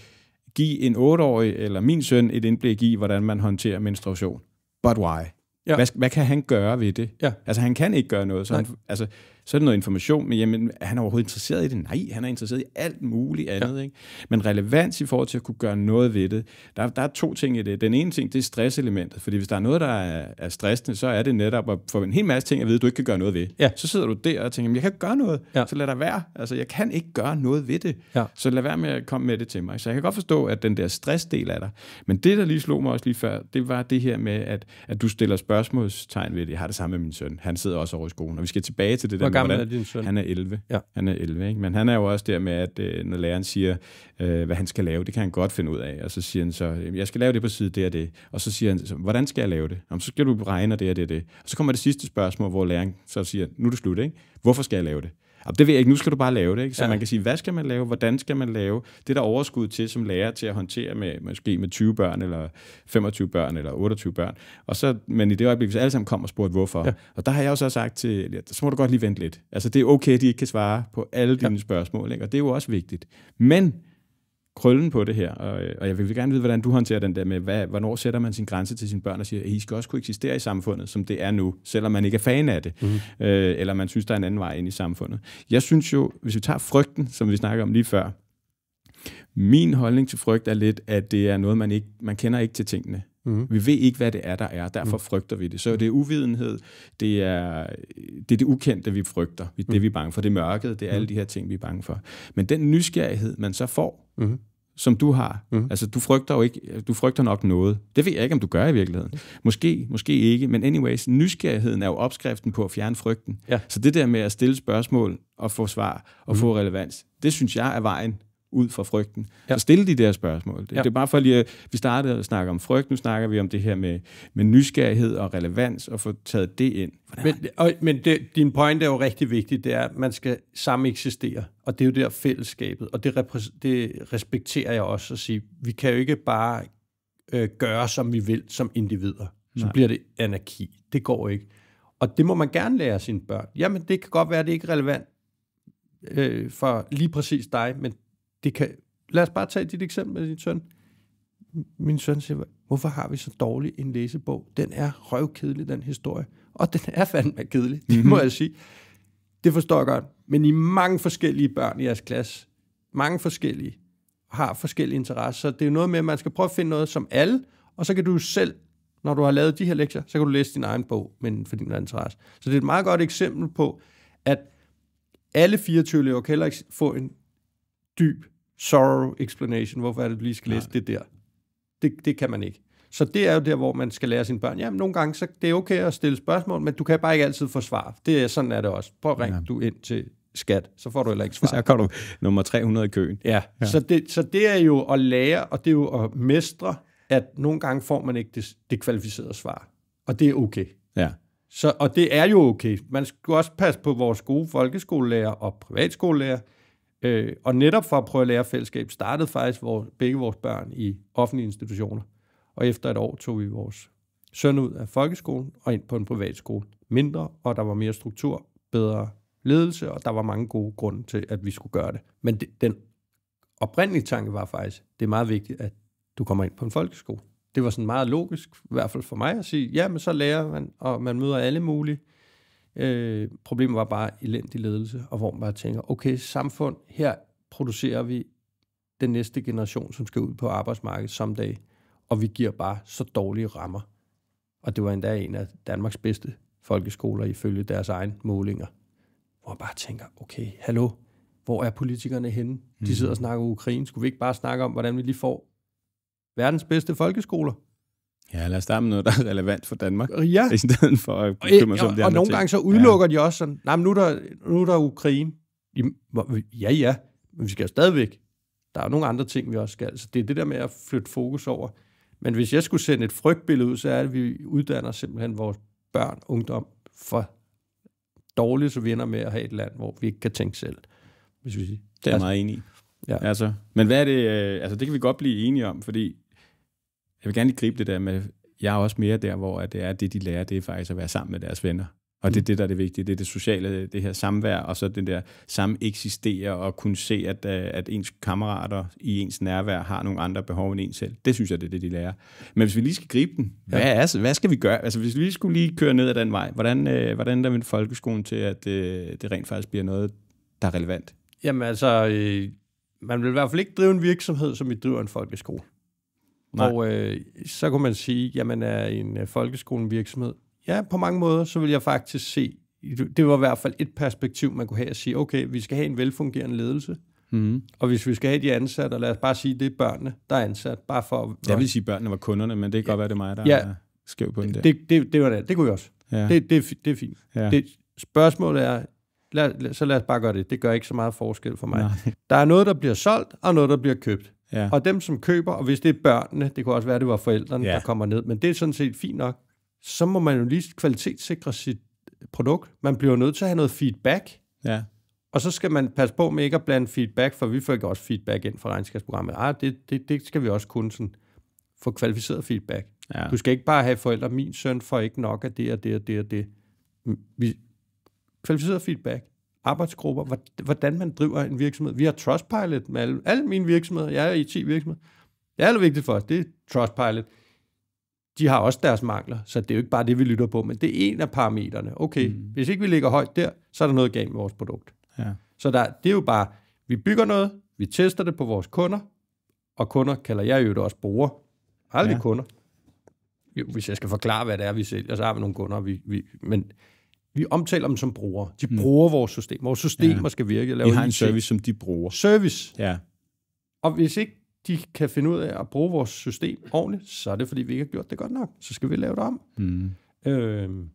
give en 8-årig eller min søn et indblik i, hvordan man håndterer menstruation. But why? Ja. Hvad, hvad kan han gøre ved det? Ja. Altså han kan ikke gøre noget. Så han, altså, så er det noget information, men jamen, er han overhovedet interesseret i det? Nej, han er interesseret i alt muligt andet. Ja. Ikke? Men relevans i forhold til at kunne gøre noget ved det, der, der er to ting i det. Den ene ting, det er stresselementet, fordi hvis der er noget, der er, er stressende, så er det netop at få en hel masse ting at vide, du ikke kan gøre noget ved. Ja. Så sidder du der og tænker, jamen, jeg kan gøre noget, ja. så lad dig være. Altså, jeg kan ikke gøre noget ved det, ja. så lad være med at komme med det til mig. Så jeg kan godt forstå, at den der stressdel er der. Men det, der lige slog mig også lige før, det var det her med, at, at du stiller spørgsmålstegn ved det. Jeg har det samme med min søn. Han sidder også over i skolen. Og vi skal tilbage til det der gammel hvordan, er din søn? Han er 11. Ja. Han er 11, ikke? Men han er jo også der med, at øh, når læreren siger, øh, hvad han skal lave, det kan han godt finde ud af. Og så siger han så, jeg skal lave det på side det og det. Og så siger han, så, hvordan skal jeg lave det? Jamen, så skal du regne det og det og det. Og så kommer det sidste spørgsmål, hvor læreren så siger, nu er det slut, ikke? Hvorfor skal jeg lave det? Og det ved jeg ikke, nu skal du bare lave det. Ikke? Så ja. man kan sige, hvad skal man lave, hvordan skal man lave? Det der overskud til som lærer til at håndtere med måske med 20 børn, eller 25 børn, eller 28 børn. Og så, men i det øjeblik, hvis alle sammen kommer og spurgte, hvorfor. Ja. Og der har jeg også sagt til, så må du godt lige vente lidt. Altså det er okay, de ikke kan svare på alle dine ja. spørgsmål, ikke? og det er jo også vigtigt. Men krøllen på det her, og, øh, og jeg vil gerne vide, hvordan du håndterer den der med, hvad, hvornår sætter man sin grænse til sine børn og siger, at I skal også kunne eksistere i samfundet, som det er nu, selvom man ikke er fan af det, mm. øh, eller man synes, der er en anden vej ind i samfundet. Jeg synes jo, hvis vi tager frygten, som vi snakker om lige før, min holdning til frygt er lidt, at det er noget, man ikke man kender ikke til tingene. Mm. Vi ved ikke, hvad det er, der er, derfor mm. frygter vi det. Så det er uvidenhed, det er det, er det ukendte, vi frygter, det, mm. det vi er bange for, det er mørket, det er mm. alle de her ting, vi er bange for. Men den nysgerrighed, man så får, mm som du har. Mm. Altså, du frygter jo ikke, du frygter nok noget. Det ved jeg ikke, om du gør i virkeligheden. Måske, måske ikke, men anyways, nysgerrigheden er jo opskriften på at fjerne frygten. Ja. Så det der med at stille spørgsmål og få svar og mm. få relevans, det synes jeg er vejen ud fra frygten. Ja. Så stille de der spørgsmål. Det, ja. det er bare for lige, at vi startede at snakke om frygt, nu snakker vi om det her med, med nysgerrighed og relevans, og få taget det ind. Hvordan? Men, og, men det, din point er jo rigtig vigtig, det er, at man skal sammen eksistere, og det er jo der fællesskabet, og det, det respekterer jeg også at sige, vi kan jo ikke bare øh, gøre, som vi vil som individer. Så Nej. bliver det anarki. Det går ikke. Og det må man gerne lære sine børn. Jamen, det kan godt være, at det ikke er relevant øh, for lige præcis dig, men det kan, lad os bare tage dit eksempel med din søn. Min søn siger, hvorfor har vi så dårlig en læsebog? Den er røvkedelig, den historie. Og den er fandme kedelig, det må mhm. jeg sige. Det forstår jeg godt. Men I mange forskellige børn i jeres klasse, mange forskellige, har forskellige interesser. Så det er jo noget med, at man skal prøve at finde noget som alle, og så kan du selv, når du har lavet de her lektier, så kan du læse din egen bog men for din interesse. Så det er et meget godt eksempel på, at alle 24 elever kan heller ikke få en dyb sorrow explanation, hvorfor er det, du lige skal læse Nej. det der? Det, det kan man ikke. Så det er jo der, hvor man skal lære sine børn, jamen nogle gange, så det er okay at stille spørgsmål, men du kan bare ikke altid få svar. Det er, sådan er det også. Prøv at ringe ja. du ind til skat, så får du heller ikke *laughs* svar. Så kommer du nummer 300 i køen. Ja, ja. Så, det, så det er jo at lære, og det er jo at mestre, at nogle gange får man ikke det, det kvalificerede svar. Og det er okay. Ja. Så, og det er jo okay. Man skal også passe på vores gode folkeskolelærer og privatskolelærer, Øh, og netop for at prøve at lære fællesskab, startede faktisk vores, begge vores børn i offentlige institutioner. Og efter et år tog vi vores søn ud af folkeskolen og ind på en privatskole. Mindre, og der var mere struktur, bedre ledelse, og der var mange gode grunde til, at vi skulle gøre det. Men det, den oprindelige tanke var faktisk, det er meget vigtigt, at du kommer ind på en folkeskole. Det var sådan meget logisk, i hvert fald for mig at sige, ja, men så lærer man, og man møder alle mulige Øh, problemet var bare elendig ledelse, og hvor man bare tænker, okay, samfund, her producerer vi den næste generation, som skal ud på arbejdsmarkedet someday, og vi giver bare så dårlige rammer. Og det var endda en af Danmarks bedste folkeskoler ifølge deres egen målinger. Hvor man bare tænker, okay, hallo, hvor er politikerne henne? De mhm. sidder og snakker ukrainsk. Skulle vi ikke bare snakke om, hvordan vi lige får verdens bedste folkeskoler? Ja, lad os starte med noget, der er relevant for Danmark, øh, ja. i stedet for at bekymre sig om det Og, og nogle ting. gange så udelukker ja. de også sådan, nej, men nu er der, nu er der Ukraine. Ja, ja, men vi skal jo stadigvæk. Der er jo nogle andre ting, vi også skal. Så det er det der med at flytte fokus over. Men hvis jeg skulle sende et frygtbillede ud, så er det, at vi uddanner simpelthen vores børn, ungdom, for dårligt, så vi ender med at have et land, hvor vi ikke kan tænke selv. Hvis vi, det er jeg altså, meget enig i. Ja. Altså, men hvad er det, øh, altså det kan vi godt blive enige om, fordi jeg vil gerne lige gribe det der med, jeg er også mere der, hvor det er det, de lærer, det er faktisk at være sammen med deres venner. Og det er mm. det, der er det vigtige. Det er det sociale, det her samvær, og så den der samme eksistere og kunne se, at, øh, at ens kammerater i ens nærvær har nogle andre behov end en selv. Det synes jeg, det er det, de lærer. Men hvis vi lige skal gribe den, ja. hvad, er, hvad skal vi gøre? Altså hvis vi lige skulle lige køre ned ad den vej, hvordan, øh, hvordan der min folkeskolen til, at øh, det rent faktisk bliver noget, der er relevant? Jamen altså, øh, man vil i hvert fald ikke drive en virksomhed, som vi driver en folkeskole. Nej. Og øh, så kunne man sige, jamen er en øh, folkeskolen virksomhed? Ja, på mange måder, så vil jeg faktisk se, det var i hvert fald et perspektiv, man kunne have at sige, okay, vi skal have en velfungerende ledelse, Mm. Og hvis vi skal have de ansatte, og lad os bare sige, det er børnene, der er ansat, bare for... jeg vil sige, at børnene var kunderne, men det kan ja, godt være, det er mig, der ja, er skæv på den der. Det, det, det, var det. det kunne vi også. Ja. Det, det, det er fint. Ja. Det, spørgsmålet er, lad, så lad os bare gøre det. Det gør ikke så meget forskel for mig. Nej. Der er noget, der bliver solgt, og noget, der bliver købt. Ja. Og dem, som køber, og hvis det er børnene, det kunne også være, det var forældrene, ja. der kommer ned, men det er sådan set fint nok, så må man jo lige kvalitetssikre sit produkt. Man bliver nødt til at have noget feedback. Ja. Og så skal man passe på med ikke at blande feedback, for vi får ikke også feedback ind fra regnskabsprogrammet. Ah, det, det, det skal vi også kunne sådan, få kvalificeret feedback. Ja. Du skal ikke bare have forældre, min søn får ikke nok af det og det og det og det. Vi, kvalificeret feedback arbejdsgrupper, hvordan man driver en virksomhed. Vi har Trustpilot med alle, alle mine virksomheder. Jeg er i 10 virksomheder. Det er allervigtigt for os, det er Trustpilot. De har også deres mangler, så det er jo ikke bare det, vi lytter på, men det er en af parametrene. Okay, mm. hvis ikke vi ligger højt der, så er der noget galt med vores produkt. Ja. Så der, det er jo bare, vi bygger noget, vi tester det på vores kunder, og kunder kalder jeg jo det også brugere. Aldrig ja. kunder. Jo, hvis jeg skal forklare, hvad det er, vi sælger, så har vi nogle kunder, vi, vi, men vi omtaler dem som brugere. De mm. bruger vores system. Vores systemer ja. skal virke. vi har en service, som de bruger. Service. Ja. Og hvis ikke de kan finde ud af at bruge vores system ordentligt, så er det, fordi vi ikke har gjort det godt nok. Så skal vi lave det om. Mm. Øhm.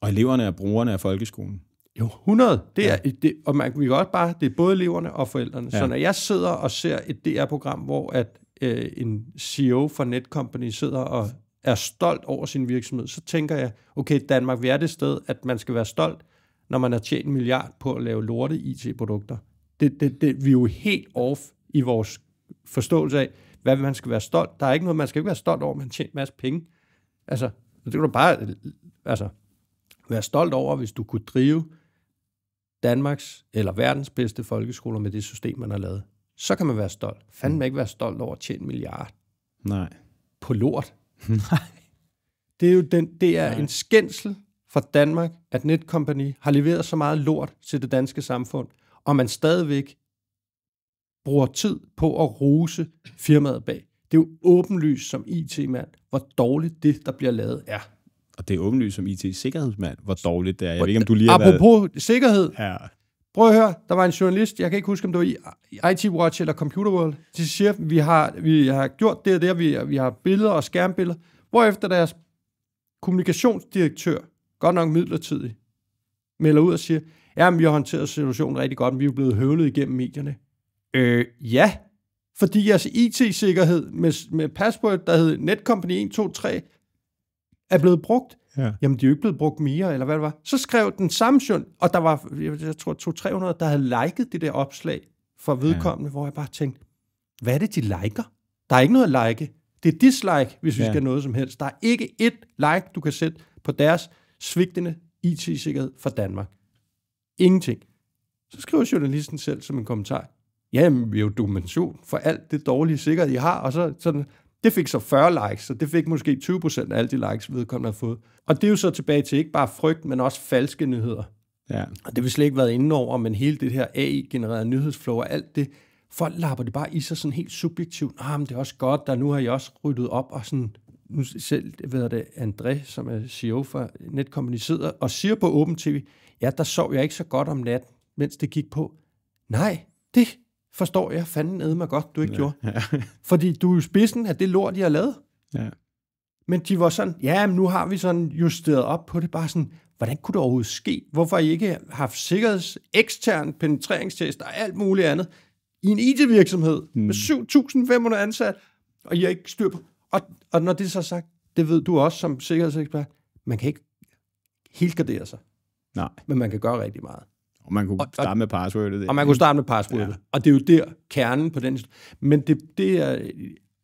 Og eleverne er brugerne af folkeskolen. Jo, 100. Det er, ja. det, og man vi kan også bare, det er både eleverne og forældrene. Ja. Så når jeg sidder og ser et DR-program, hvor at øh, en CEO fra Netcompany sidder og er stolt over sin virksomhed, så tænker jeg, okay, Danmark, vi er det sted, at man skal være stolt, når man har tjent en milliard på at lave lorte IT-produkter. Det, det, det, vi er jo helt off i vores forståelse af, hvad man skal være stolt. Der er ikke noget, man skal ikke være stolt over, at man tjener en masse penge. Altså, det kan du bare altså, være stolt over, hvis du kunne drive Danmarks eller verdens bedste folkeskoler med det system, man har lavet. Så kan man være stolt. Fanden man mm. ikke være stolt over at tjene en milliard. Nej. På lort. *laughs* Det er jo den, det er en skændsel for Danmark, at Netcompany har leveret så meget lort til det danske samfund, og man stadigvæk bruger tid på at rose firmaet bag. Det er jo åbenlyst som IT-mand, hvor dårligt det, der bliver lavet, er. Og det er åbenlyst som IT-sikkerhedsmand, hvor dårligt det er. Jeg ved ikke, om du lige har Apropos været... sikkerhed, ja. Prøv at høre, der var en journalist, jeg kan ikke huske, om det var i IT Watch eller Computer World, de siger, vi har, vi har gjort det og det, vi, vi har billeder og skærmbilleder, hvorefter deres kommunikationsdirektør, godt nok midlertidig, melder ud og siger, ja, men vi har håndteret situationen rigtig godt, men vi er blevet høvlet igennem medierne. Øh, ja, fordi jeres IT-sikkerhed med, med password, der hed Netcompany 123, er blevet brugt Ja. Jamen, de er jo ikke blevet brugt mere, eller hvad det var. Så skrev den samme søn, og der var, jeg tror, 200-300, der havde liket det der opslag for vedkommende, ja. hvor jeg bare tænkte, hvad er det, de liker? Der er ikke noget at like. Det er dislike, hvis vi skal skal noget som helst. Der er ikke et like, du kan sætte på deres svigtende IT-sikkerhed for Danmark. Ingenting. Så skriver journalisten selv som en kommentar, jamen, vi er jo dokumentation for alt det dårlige sikkerhed, I har, og så sådan, det fik så 40 likes, så det fik måske 20% af alle de likes, vedkommende har fået. Og det er jo så tilbage til ikke bare frygt, men også falske nyheder. Ja. Og det vil vi slet ikke været inde over, men hele det her AI-genererede nyhedsflow og alt det, folk lapper det bare i sig sådan helt subjektivt. Ah, men det er også godt, der nu har jeg også ryddet op, og sådan, nu selv, hvad det, André, som er CEO for Netcompany, sidder og siger på Open TV, ja, der sov jeg ikke så godt om natten, mens det gik på. Nej, det forstår jeg fanden nede mig godt, du ikke ja. gjorde. *laughs* Ja. Fordi du er jo spidsen af det lort, jeg har lavet. Ja. Men de var sådan, ja, men nu har vi sådan justeret op på det, bare sådan, hvordan kunne det overhovedet ske? Hvorfor har I ikke haft sikkerheds, ekstern penetreringstest og alt muligt andet i en IT-virksomhed mm. med 7.500 ansat, og I har ikke styr på... Og, og når det er så sagt, det ved du også som sikkerhedsekspert, man kan ikke helt gardere sig. Nej. Men man kan gøre rigtig meget. Og man kunne og, starte med passwordet. Der. Og man kunne starte med passwordet. Ja. Og det er jo der, kernen på den. Men det, det er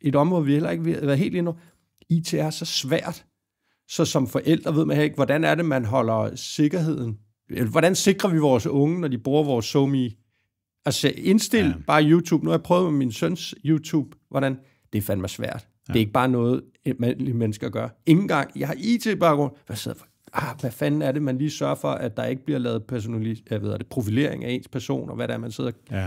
et område, vi heller ikke har været helt endnu. IT er så svært, så som forældre ved man ikke, hvordan er det, man holder sikkerheden? Hvordan sikrer vi vores unge, når de bruger vores SoMe? Altså indstil ja. bare YouTube. Nu har jeg prøvet med min søns YouTube, hvordan det er fandme svært. Ja. Det er ikke bare noget, almindelige mennesker gør. Ingen gang. Jeg har IT-baggrund. Hvad sidder for ah, hvad fanden er det, man lige sørger for, at der ikke bliver lavet personalis- jeg ved, det, profilering af ens person, og hvad det er, man sidder... Ja, det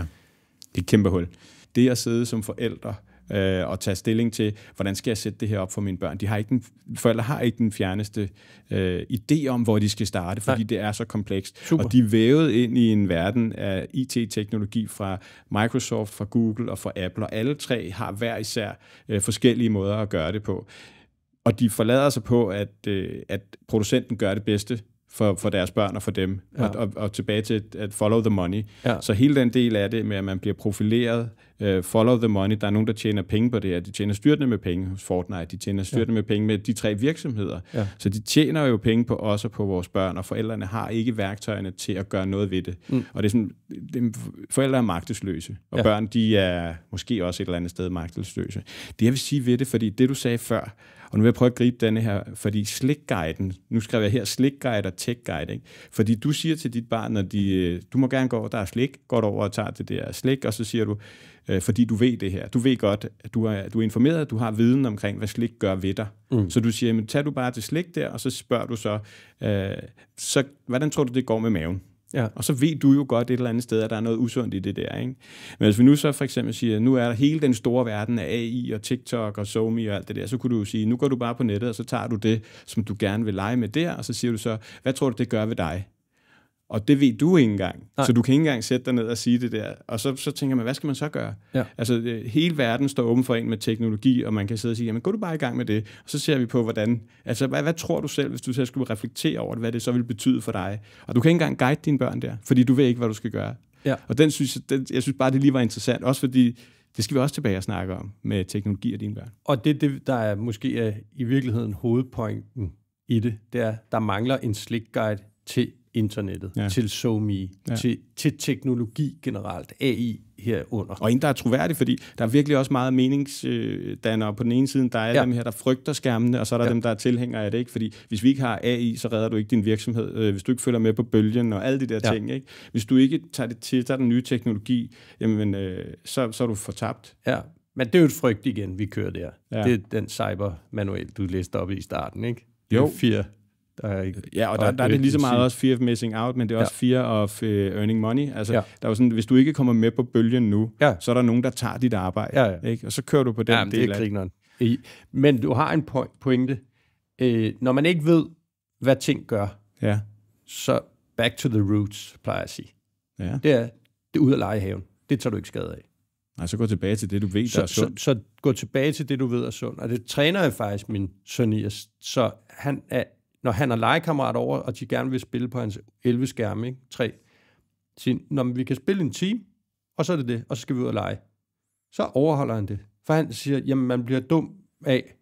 er et kæmpe hul. Det at sidde som forældre øh, og tage stilling til, hvordan skal jeg sætte det her op for mine børn. De har ikke den, forældre har ikke den fjerneste øh, idé om, hvor de skal starte, fordi Nej. det er så komplekst. Super. Og de er vævet ind i en verden af IT-teknologi fra Microsoft, fra Google og fra Apple, og alle tre har hver især øh, forskellige måder at gøre det på. Og de forlader sig på, at, øh, at producenten gør det bedste for, for deres børn og for dem. Ja. Og, og, og tilbage til at, follow the money. Ja. Så hele den del af det med, at man bliver profileret, øh, follow the money, der er nogen, der tjener penge på det her. De tjener styrtende med penge hos Fortnite, de tjener styrtende ja. med penge med de tre virksomheder. Ja. Så de tjener jo penge på os og på vores børn, og forældrene har ikke værktøjerne til at gøre noget ved det. Mm. Og det er sådan, det, forældre er magtesløse, og ja. børn de er måske også et eller andet sted magtesløse. Det jeg vil sige ved det, fordi det du sagde før, og nu vil jeg prøve at gribe denne her, fordi slikguiden, nu skriver jeg her slikguide og techguide, ikke? fordi du siger til dit barn, når de, øh, du må gerne gå over, der er slik, går du over og tager det der slik, og så siger du, øh, fordi du ved det her. Du ved godt, at du er, du er informeret, du har viden omkring, hvad slik gør ved dig. Mm. Så du siger, men tag du bare til slik der, og så spørger du så, øh, så hvordan tror du, det går med maven? Ja. Og så ved du jo godt et eller andet sted, at der er noget usundt i det der. Ikke? Men hvis vi nu så for eksempel siger, at nu er der hele den store verden af AI og TikTok og Zomi og alt det der, så kunne du jo sige, nu går du bare på nettet, og så tager du det, som du gerne vil lege med der, og så siger du så, hvad tror du, det gør ved dig? Og det ved du ikke engang. Nej. Så du kan ikke engang sætte dig ned og sige det der. Og så, så tænker man, hvad skal man så gøre? Ja. Altså, hele verden står åben for en med teknologi, og man kan sidde og sige, jamen gå du bare i gang med det, og så ser vi på, hvordan... Altså, hvad, hvad tror du selv, hvis du selv skulle reflektere over, hvad det så vil betyde for dig? Og du kan ikke engang guide dine børn der, fordi du ved ikke, hvad du skal gøre. Ja. Og den synes, den, jeg synes bare, det lige var interessant, også fordi det skal vi også tilbage og snakke om med teknologi og dine børn. Og det, det der er måske er øh, i virkeligheden hovedpointen i det, det er, der mangler en slikguide til internettet, ja. til SoMe, ja. til, til teknologi generelt, AI herunder. Og en, der er troværdig, fordi der er virkelig også meget meningsdannere. På den ene side, der er ja. dem her, der frygter skærmene, og så er der ja. dem, der er tilhængere af det. Ikke? Fordi hvis vi ikke har AI, så redder du ikke din virksomhed. Øh, hvis du ikke følger med på bølgen og alle de der ja. ting. Ikke? Hvis du ikke tager det til, der den nye teknologi, jamen, øh, så, så er du fortabt. Ja, men det er jo et frygt igen, vi kører der. Ja. Det er den cybermanuel, du læste op i starten, ikke? Jo. Fire der er ikke, ja, og der, der, der er det lige så meget også fear of missing out, men det er også ja. fear of uh, earning money. Altså, ja. der er jo sådan, hvis du ikke kommer med på bølgen nu, ja. så er der nogen, der tager dit arbejde. Ja, ja. Ikke? Og så kører du på den ja, del det er grineren. Men du har en pointe. Øh, når man ikke ved, hvad ting gør, ja. så back to the roots, plejer jeg at sige. Ja. Det er, det er ud af legehaven. Det tager du ikke skade af. Nej, så gå tilbage til det, du ved, så, der er sundt. Så, så gå tilbage til det, du ved er sundt. Og det træner jeg faktisk min søn i. Så han er når han har legekammerater over, og de gerne vil spille på hans 11 skærme, ikke? Tre. sige, når vi kan spille en time, og så er det det, og så skal vi ud og lege. Så overholder han det. For han siger, jamen man bliver dum af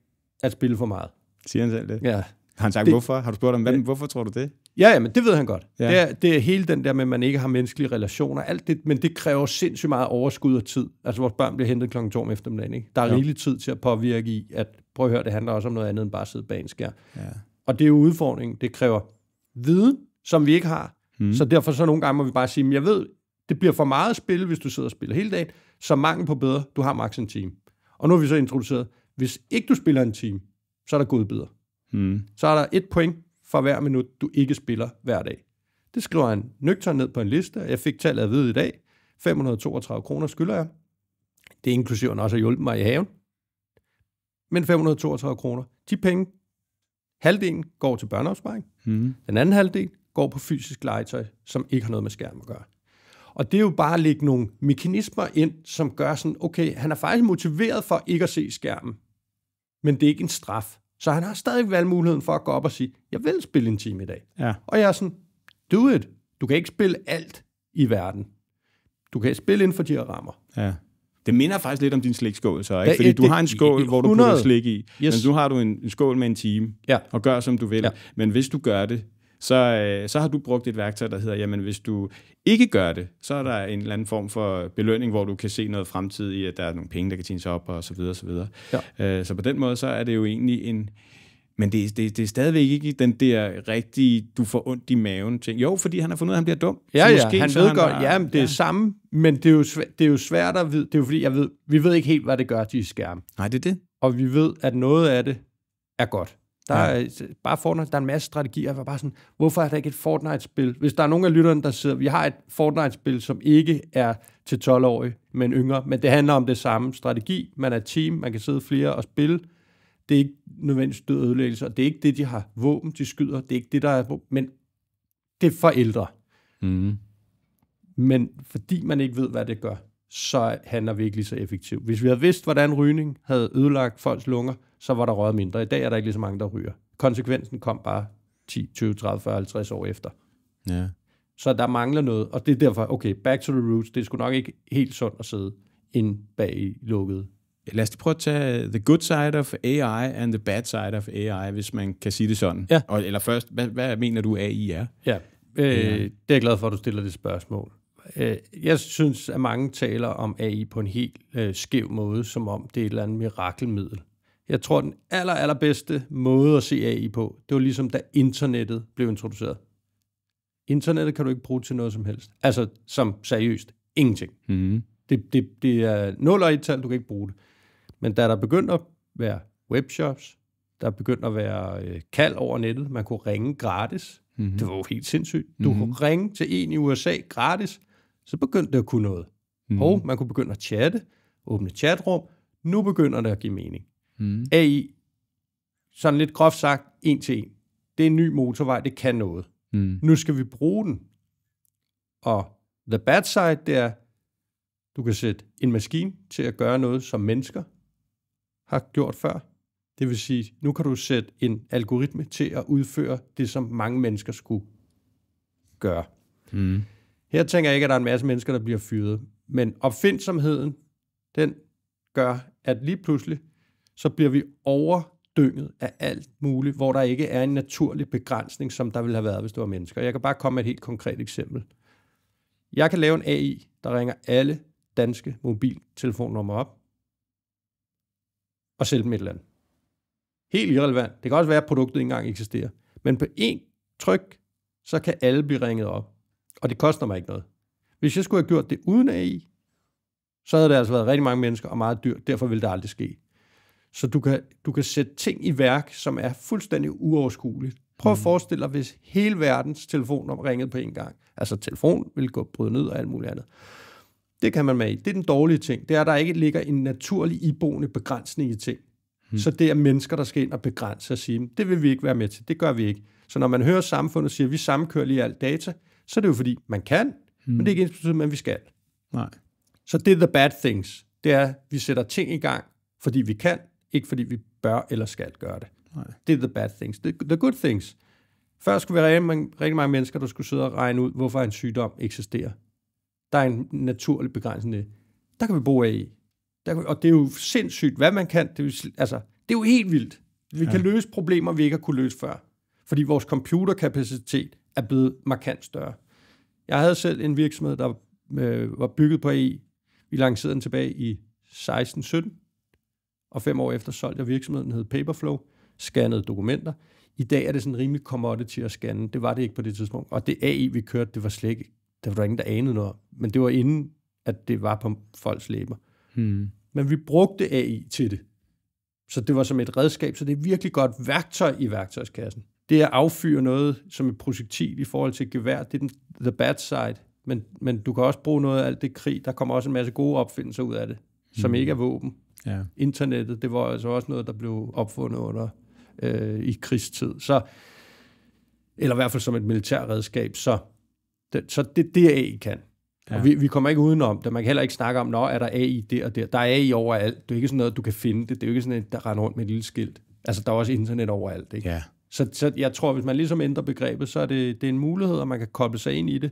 at spille for meget. Siger han selv det? Ja. Har han sagt, det, hvorfor? Har du spurgt ham, hvad, ja. hvorfor tror du det? Ja, ja, men det ved han godt. Ja. Det, er, det er hele den der med, at man ikke har menneskelige relationer, alt det, men det kræver sindssygt meget overskud og tid. Altså, vores børn bliver hentet kl. 2 om eftermiddagen, ikke? Der er ja. rigelig tid til at påvirke i, at prøv at høre, det handler også om noget andet end bare at sidde bag en skær. Ja. Og det er jo udfordringen. Det kræver viden, som vi ikke har. Mm. Så derfor så nogle gange må vi bare sige, men jeg ved, det bliver for meget spil, hvis du sidder og spiller hele dagen, så mangel på bedre, du har maks en time. Og nu har vi så introduceret, hvis ikke du spiller en time, så er der bedre. Mm. Så er der et point for hver minut, du ikke spiller hver dag. Det skriver han nøgter ned på en liste, jeg fik tallet at vide i dag. 532 kroner skylder jeg. Det er inklusive også at hjulpet mig i haven. Men 532 kroner, de penge Halvdelen går til børneopsparing. Mm. Den anden halvdel går på fysisk legetøj, som ikke har noget med skærm at gøre. Og det er jo bare at lægge nogle mekanismer ind, som gør sådan, okay, han er faktisk motiveret for ikke at se skærmen, men det er ikke en straf. Så han har stadig valgmuligheden for at gå op og sige, jeg vil spille en time i dag. Ja. Og jeg er sådan, do it. Du kan ikke spille alt i verden. Du kan spille inden for de her rammer. Ja. Det minder faktisk lidt om din slikskål, så, ikke? Fordi det, du har en skål, 100. hvor du putter slik i, yes. men nu har du en, en skål med en time, ja. og gør, som du vil. Ja. Men hvis du gør det, så, øh, så har du brugt et værktøj, der hedder, jamen hvis du ikke gør det, så er der en eller anden form for belønning, hvor du kan se noget fremtid i, at der er nogle penge, der kan tjene sig op, og så videre, og så videre. Ja. Øh, så på den måde, så er det jo egentlig en, men det, det, det er stadigvæk ikke den der rigtige, du får ondt i maven ting. Jo, fordi han har fundet ud af, at han bliver dum. Ja, så ja, måske, han ved han godt, bare, ja, men det ja. er samme, men det er, jo svært, det er jo svært at vide, det er jo fordi, jeg ved, vi ved ikke helt, hvad det gør, de skærme. Nej, det er det. Og vi ved, at noget af det er godt. Der ja. er, bare Fortnite, der er en masse strategier, var bare sådan, hvorfor er der ikke et Fortnite-spil? Hvis der er nogen af lytterne, der sidder, vi har et Fortnite-spil, som ikke er til 12-årige, men yngre, men det handler om det samme strategi. Man er team, man kan sidde flere og spille, det er ikke nødvendigvis død og ødelæggelse, og det er ikke det, de har våben, de skyder. Det er ikke det, der er våben, men det er for ældre. Mm. Men fordi man ikke ved, hvad det gør, så handler vi ikke lige så effektivt. Hvis vi havde vidst, hvordan rygning havde ødelagt folks lunger, så var der røget mindre. I dag er der ikke lige så mange, der ryger. Konsekvensen kom bare 10, 20, 30, 40, 50 år efter. Ja. Så der mangler noget, og det er derfor, okay, back to the roots, det er sgu nok ikke helt sundt at sidde ind bag i lukkede lad os prøve at tage the good side of AI and the bad side of AI, hvis man kan sige det sådan. Ja. Og, eller først, hvad, hvad mener du AI er? Ja, øh, ja. det er jeg glad for, at du stiller det spørgsmål. Øh, jeg synes, at mange taler om AI på en helt øh, skæv måde, som om det er et eller andet mirakelmiddel. Jeg tror, den aller, allerbedste måde at se AI på, det var ligesom da internettet blev introduceret. Internettet kan du ikke bruge til noget som helst. Altså, som seriøst, ingenting. Mm. Det, det, det er 0 og 1 tal, du kan ikke bruge det. Men da der begyndte at være webshops, der begyndte at være øh, kald over nettet, man kunne ringe gratis. Mm-hmm. Det var jo helt sindssygt. Du mm-hmm. kunne ringe til en i USA gratis, så begyndte det at kunne noget. Mm-hmm. Og man kunne begynde at chatte, åbne chatrum. Nu begynder det at give mening. Mm-hmm. AI, sådan lidt groft sagt, en til en. Det er en ny motorvej, det kan noget. Mm. Nu skal vi bruge den. Og the bad side, det er, du kan sætte en maskine til at gøre noget, som mennesker har gjort før. Det vil sige, nu kan du sætte en algoritme til at udføre det, som mange mennesker skulle gøre. Mm. Her tænker jeg ikke, at der er en masse mennesker, der bliver fyret. Men opfindsomheden, den gør, at lige pludselig, så bliver vi overdynget af alt muligt, hvor der ikke er en naturlig begrænsning, som der ville have været, hvis det var mennesker. Jeg kan bare komme med et helt konkret eksempel. Jeg kan lave en AI, der ringer alle danske mobiltelefonnumre op, og sælge dem et eller andet. Helt irrelevant. Det kan også være, at produktet ikke engang eksisterer. Men på én tryk, så kan alle blive ringet op. Og det koster mig ikke noget. Hvis jeg skulle have gjort det uden AI, så havde det altså været rigtig mange mennesker og meget dyrt. Derfor vil det aldrig ske. Så du kan, du kan sætte ting i værk, som er fuldstændig uoverskueligt. Prøv at mm. forestille dig, hvis hele verdens telefon ringede på en gang. Altså, telefon ville gå bryde ned og alt muligt andet. Det kan man med i. Det er den dårlige ting. Det er, at der ikke ligger en naturlig iboende begrænsning i ting. Hmm. Så det er mennesker, der skal ind og begrænse og sige, det vil vi ikke være med til, det gør vi ikke. Så når man hører samfundet siger, at vi samkører lige alt data, så er det jo fordi, man kan, hmm. men det er hmm. ikke ens at vi skal. Nej. Så det er the bad things. Det er, at vi sætter ting i gang, fordi vi kan, ikke fordi vi bør eller skal gøre det. Nej. Det er the bad things. The, the good things. Før skulle vi have rigtig mange mennesker, der skulle sidde og regne ud, hvorfor en sygdom eksisterer. Der er en naturlig begrænsende. Der kan vi bo af i. Der kan og det er jo sindssygt, hvad man kan. Det er altså, det er jo helt vildt. Vi ja. kan løse problemer, vi ikke har kunne løse før. Fordi vores computerkapacitet er blevet markant større. Jeg havde selv en virksomhed, der øh, var bygget på AI. Vi lancerede den tilbage i 16-17, og fem år efter solgte jeg virksomheden, hed Paperflow, scannede dokumenter. I dag er det sådan rimelig commodity at scanne. Det var det ikke på det tidspunkt. Og det AI, vi kørte, det var slet ikke det var der ingen, der anede noget Men det var inden, at det var på folks læber. Hmm. Men vi brugte AI til det. Så det var som et redskab, så det er et virkelig godt værktøj i værktøjskassen. Det at affyre noget som et projektil i forhold til et gevær, det er den, the bad side. Men, men du kan også bruge noget af alt det krig. Der kommer også en masse gode opfindelser ud af det, hmm. som ikke er våben. Ja. Internettet, det var altså også noget, der blev opfundet under øh, i krigstid. Så, eller i hvert fald som et militærredskab. Så det, så det, det er AI kan. Ja. Og vi, vi kommer ikke udenom det. Man kan heller ikke snakke om, når er der AI der og der. Der er AI overalt. Det er ikke sådan noget, du kan finde det. Det er jo ikke sådan noget, der render rundt med et lille skilt. Altså, der er også internet overalt, ikke? Ja. Så, så jeg tror, hvis man ligesom ændrer begrebet, så er det, det er en mulighed, at man kan koble sig ind i det.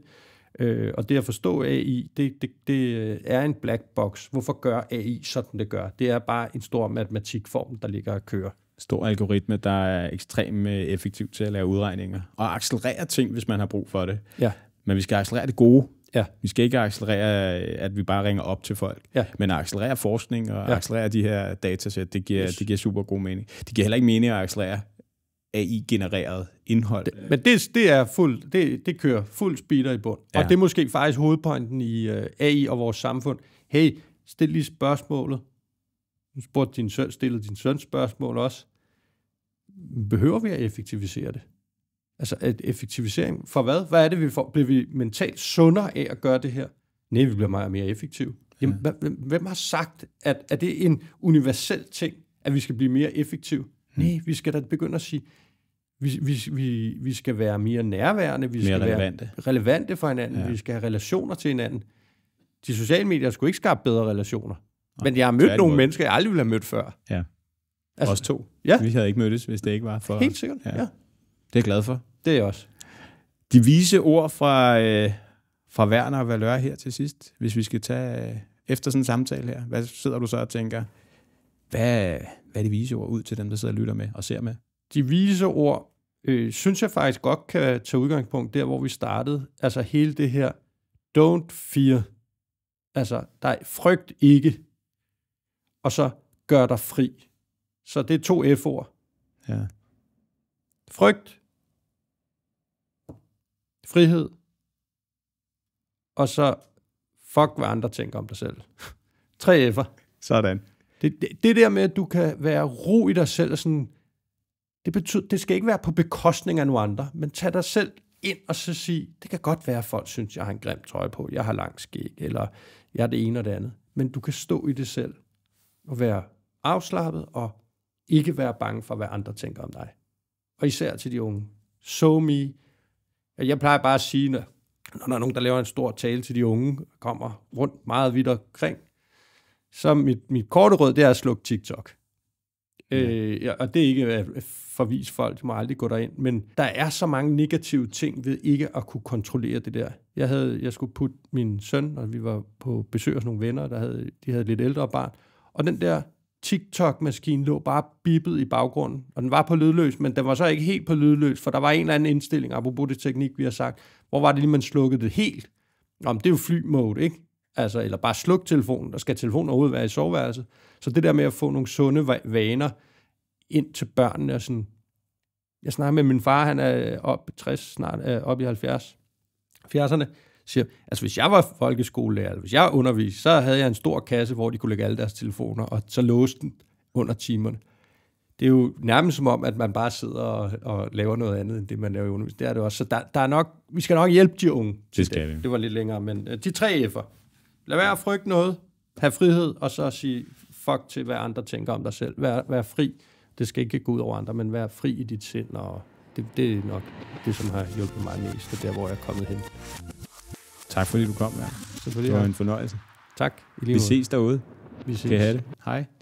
Øh, og det at forstå AI, det, det, det øh, er en black box. Hvorfor gør AI sådan, det gør? Det er bare en stor matematikform, der ligger og kører. Stor algoritme, der er ekstremt øh, effektiv til at lave udregninger og accelerere ting, hvis man har brug for det. Ja. Men vi skal accelerere det gode. Ja. Vi skal ikke accelerere, at vi bare ringer op til folk. Ja. Men at accelerere forskning og ja. accelerere de her datasæt, det giver, yes. det giver super god mening. Det giver heller ikke mening at accelerere AI-genereret indhold. Men det, det er fuld, det, det kører fuld speeder i bund. Ja. Og det er måske faktisk hovedpointen i uh, øh, AI og vores samfund. Hey, stil lige spørgsmålet. Du spurgte din søn, stillede din søn spørgsmål også. Behøver vi at effektivisere det? Altså et effektivisering for hvad? Hvad er det, vi får? Bliver vi mentalt sundere af at gøre det her? Nej, vi bliver meget mere effektive. Jamen, ja. hvem har sagt, at, er det en universel ting, at vi skal blive mere effektive? Hmm. Nej, vi skal da begynde at sige, vi, vi, vi, vi skal være mere nærværende, vi mere skal relevante. være relevante for hinanden, ja. vi skal have relationer til hinanden. De sociale medier skulle ikke skabe bedre relationer. Nå, Men jeg har mødt nogle mennesker, jeg aldrig ville have mødt før. Ja. Altså, Os to. Ja. Vi havde ikke mødtes, hvis det ikke var for... Helt sikkert, ja. ja. Det er jeg glad for. Det er også. De vise ord fra, øh, fra Werner og Valør her til sidst, hvis vi skal tage øh, efter sådan en samtale her. Hvad sidder du så og tænker, hvad, hvad er de vise ord ud til dem, der sidder og lytter med og ser med? De vise ord, øh, synes jeg faktisk godt kan tage udgangspunkt der, hvor vi startede. Altså hele det her, don't fear. Altså, der frygt ikke. Og så gør dig fri. Så det er to F-ord. Ja. Frygt, frihed, og så fuck, hvad andre tænker om dig selv. *laughs* Tre F'er. Sådan. Det, det, det der med, at du kan være ro i dig selv, og sådan, det, betyder, det skal ikke være på bekostning af nogen andre, men tag dig selv ind og så sige, det kan godt være, at folk synes, jeg har en grim trøje på, jeg har lang skæg, eller jeg er det ene og det andet. Men du kan stå i det selv og være afslappet og ikke være bange for, hvad andre tænker om dig. Og især til de unge. So me, jeg plejer bare at sige, når der er nogen, der laver en stor tale til de unge, kommer rundt meget vidt omkring, så mit, mit korte råd, det er at slukke TikTok. Ja. Øh, og det er ikke at forvise folk, de må aldrig gå derind, men der er så mange negative ting ved ikke at kunne kontrollere det der. Jeg, havde, jeg skulle putte min søn, og vi var på besøg hos nogle venner, der havde, de havde lidt ældre barn, og den der TikTok-maskine lå bare bippet i baggrunden, og den var på lydløs, men den var så ikke helt på lydløs, for der var en eller anden indstilling, apropos det teknik, vi har sagt, hvor var det lige, man slukkede det helt? Nå, men det er jo flymode, ikke? Altså, eller bare sluk telefonen, der skal telefonen overhovedet være i soveværelset. Så det der med at få nogle sunde vaner ind til børnene, og sådan, jeg snakker med min far, han er op 60 snart, øh, op i 70, 70'erne, siger, altså hvis jeg var folkeskolelærer, eller hvis jeg underviste, så havde jeg en stor kasse, hvor de kunne lægge alle deres telefoner, og så låste den under timerne. Det er jo nærmest som om, at man bare sidder og, og laver noget andet, end det man laver i undervisning. Det er det også. Så der, der er nok, vi skal nok hjælpe de unge. Det skal det. Vi. det var lidt længere, men øh, de tre F'er. Lad være at frygte noget, have frihed, og så sige fuck til, hvad andre tænker om dig selv. Vær, vær fri. Det skal ikke gå ud over andre, men vær fri i dit sind, og det, det er nok det, som har hjulpet mig mest, og der, hvor jeg er kommet hen. Tak fordi du kom, ja. Det var en fornøjelse. Tak. I lige Vi ses derude. Vi ses. Kan have det. Hej.